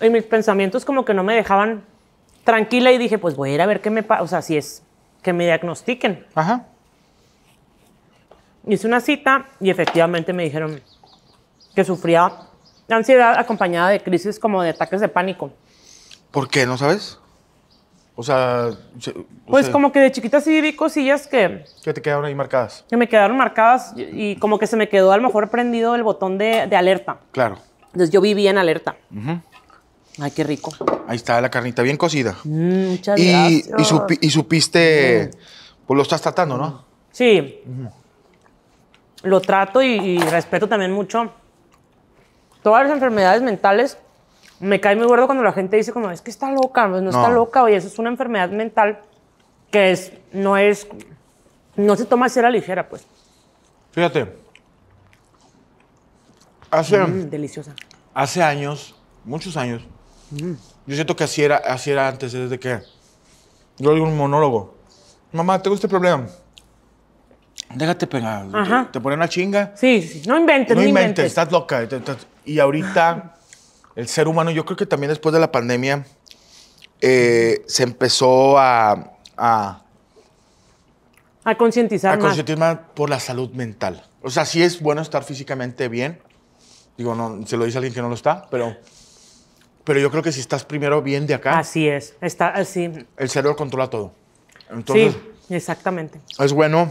Y mis pensamientos como que no me dejaban tranquila y dije, pues voy a ir a ver qué me pasa, o sea, si es que me diagnostiquen. Ajá. Hice una cita y efectivamente me dijeron que sufría Ansiedad acompañada de crisis como de ataques de pánico. ¿Por qué? ¿No sabes? O sea... pues como que de chiquita sí vi cosillas que... Que te quedaron ahí marcadas. Que me quedaron marcadas y como que se me quedó a lo mejor prendido el botón de, alerta. Claro. Entonces yo vivía en alerta. Ay, qué rico. Ahí está la carnita bien cocida. Mm, muchas gracias. Y, y supiste... Pues lo estás tratando, ¿no? Sí. Lo trato y, y respeto también mucho todas las enfermedades mentales, me cae muy gordo cuando la gente dice como, es que está loca, pues, no, está loca, oye, eso es una enfermedad mental que es, no es, no se toma así a ligera, pues. Fíjate, hace... Mm, deliciosa. Hace años, muchos años, mm. yo siento que así era, así era antes, desde que yo digo un monólogo. Mamá, tengo este problema. Déjate pegar. Te, te, ponen una chinga. Sí, sí. No inventes, no, no inventes. Estás loca. Y ahorita el ser humano, yo creo que también después de la pandemia, eh, se empezó a... A, a concientizar. A concientizar por la salud mental. O sea, sí es bueno estar físicamente bien. Digo, no, se lo dice a alguien que no lo está, pero... Pero yo creo que si estás primero bien de acá. Así es, está así. Eh, el cerebro controla todo. sí, exactamente. Es bueno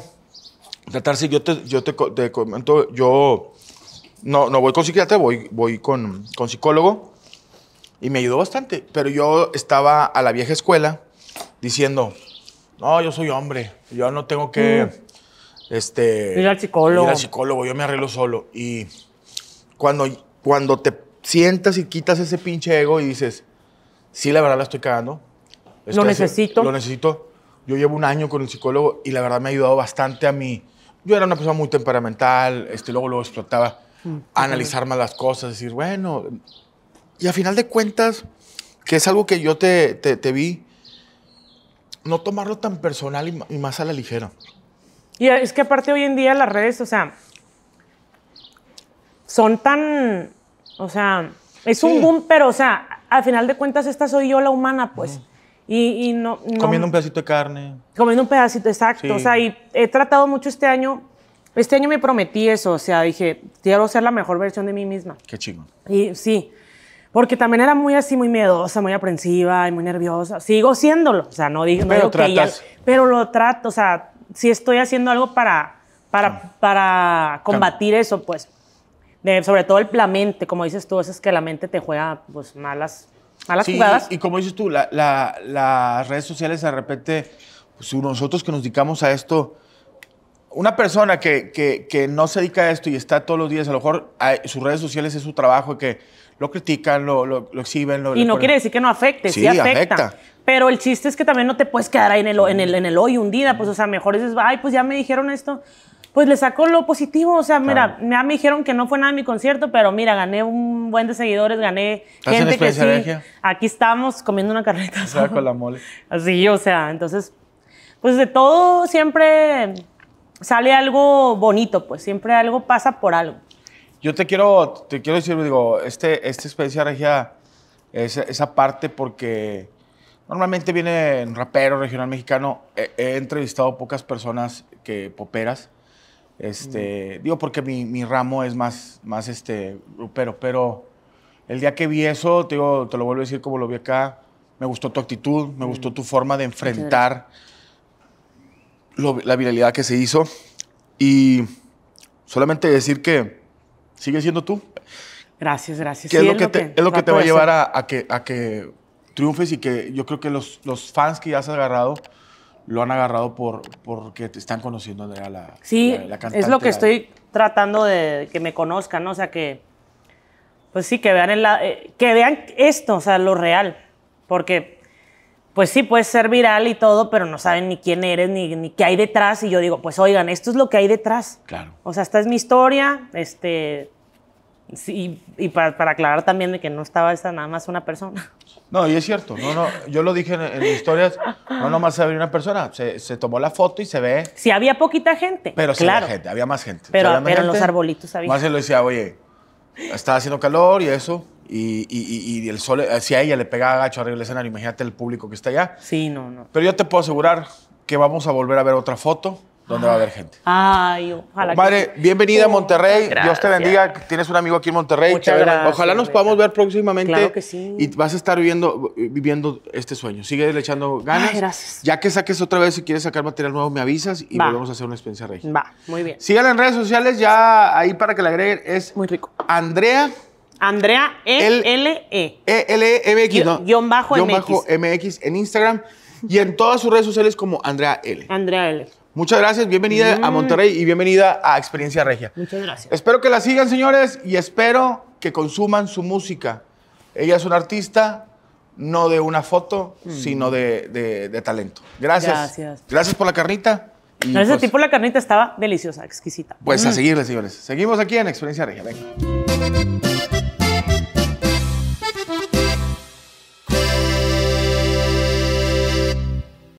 tratar... Yo yo te, te comento, yo no, no voy con psiquiatra, voy, voy con, psicólogo. Y me ayudó bastante. Pero yo estaba a la vieja escuela diciendo, no, yo soy hombre, yo no tengo que... Este, ir al psicólogo. Ir psicólogo, yo me arreglo solo. Y cuando, cuando te sientas y quitas ese pinche ego y dices, sí, la verdad la estoy cagando. lo necesito. lo necesito. Yo llevo un año con el psicólogo y la verdad me ha ayudado bastante a mí. Yo era una persona muy temperamental, este, luego lo explotaba. Mm, analizar más las cosas, decir, bueno, y a final de cuentas, que es algo que yo te, te, vi, no tomarlo tan personal y, más a la ligera. Y es que aparte hoy en día las redes, o sea, son tan, o sea, es un boom, pero, o sea, al final de cuentas esta soy yo la humana, pues. y, no, Comiendo un pedacito de carne. Comiendo un pedacito, exacto. O sea, y he tratado mucho este año este año me prometí eso, o sea, dije, quiero ser la mejor versión de mí misma. Qué chingón. Y sí, porque también era muy así, muy miedosa, muy aprensiva y muy nerviosa. Sigo siéndolo, o sea, no digo, pero no que pero lo trato, o sea, si estoy haciendo algo para, para, para combatir eso, pues. sobre todo el, la mente, como dices tú, es que la mente te juega pues, malas, malas sí, Y, como dices tú, las redes sociales de repente, pues, nosotros que nos dedicamos a esto, una persona que, no se dedica a esto y está todos los días, a lo mejor sus redes sociales es su trabajo que lo critican, lo, exhiben. Lo, y no quiere decir que no afecte, sí, afecta. Pero el chiste es que también no te puedes quedar ahí en el, en el, en el hoyo hundida, pues, o sea, mejor es ay, pues ya me dijeron esto. Pues le sacó lo positivo, o sea, mira, ya me dijeron que no fue nada de mi concierto, pero mira, gané un buen de seguidores, gané gente que sí. Aquí estamos comiendo una carnita. O con la mole. Así, o sea, entonces, pues de todo siempre sale algo bonito, pues siempre algo pasa por algo. Yo te quiero, te quiero decir, digo, este, esta experiencia, regia, esa parte porque normalmente viene un rapero regional mexicano, he, entrevistado pocas personas que poperas, este, mm. digo porque mi, mi, ramo es más, más este, grupero, pero el día que vi eso, te, digo, te lo vuelvo a decir como lo vi acá, me gustó tu actitud, me gustó mm. tu forma de enfrentar la viralidad que se hizo. Y solamente decir que sigue siendo tú. Gracias, gracias. Que es, lo que te, va a llevar a, que, a que triunfes y que yo creo que los, fans que ya has agarrado lo han agarrado por, porque te están conociendo, en la, sí, es lo que estoy tratando de que me conozcan, O sea, que, pues sí, que vean, eh, que vean esto, o sea, lo real. Porque pues sí, puede ser viral y todo, pero no saben ni quién eres, ni, qué hay detrás. Y yo digo, pues oigan, esto es lo que hay detrás. Claro. O sea, esta es mi historia, este... y para, aclarar también de que no estaba esa nada más una persona. No, y es cierto. No, no, yo lo dije en, en historias, no nomás se ve una persona, se, tomó la foto y se ve. Si había poquita gente. Pero sí había gente, había más gente. Pero, los arbolitos había. Más se lo decía, oye, está haciendo calor y eso. Y, el sol, eh, si a ella le pegaba gacho arriba del escenario, imagínate el público que está allá. Sí, no, no. Pero yo te puedo asegurar que vamos a volver a ver otra foto donde va a haber gente. Ay, ojalá. Madre, bienvenida a Monterrey. Dios te bendiga. Tienes un amigo aquí en Monterrey. ojalá nos podamos ver próximamente. Claro que sí. Y vas a estar viviendo, viviendo este sueño. Sigue le echando ganas. gracias. Ya que saques otra vez, si quieres sacar material nuevo, me avisas y volvemos a hacer una experiencia regia. Va, muy bien. Síganla en redes sociales, ya ahí para que la agreguen es. Muy rico. Andrea. Andrea e e. E-L-E. l e m x bajo MX. en Instagram y en todas sus redes sociales como Andrea L. Andrea L. Muchas gracias, bienvenida a mm. Monterrey y bienvenida a Experiencia Regia. Muchas gracias. Espero que la sigan, señores, y espero que consuman su música. Ella es una artista, no de una foto, mm. sino de, de, talento. Gracias. Gracias. Gracias por la carnita. Gracias pues, a ti la carnita, estaba deliciosa, exquisita. Pues mm. a seguirle, señores. Seguimos aquí en Experiencia Regia. Venga.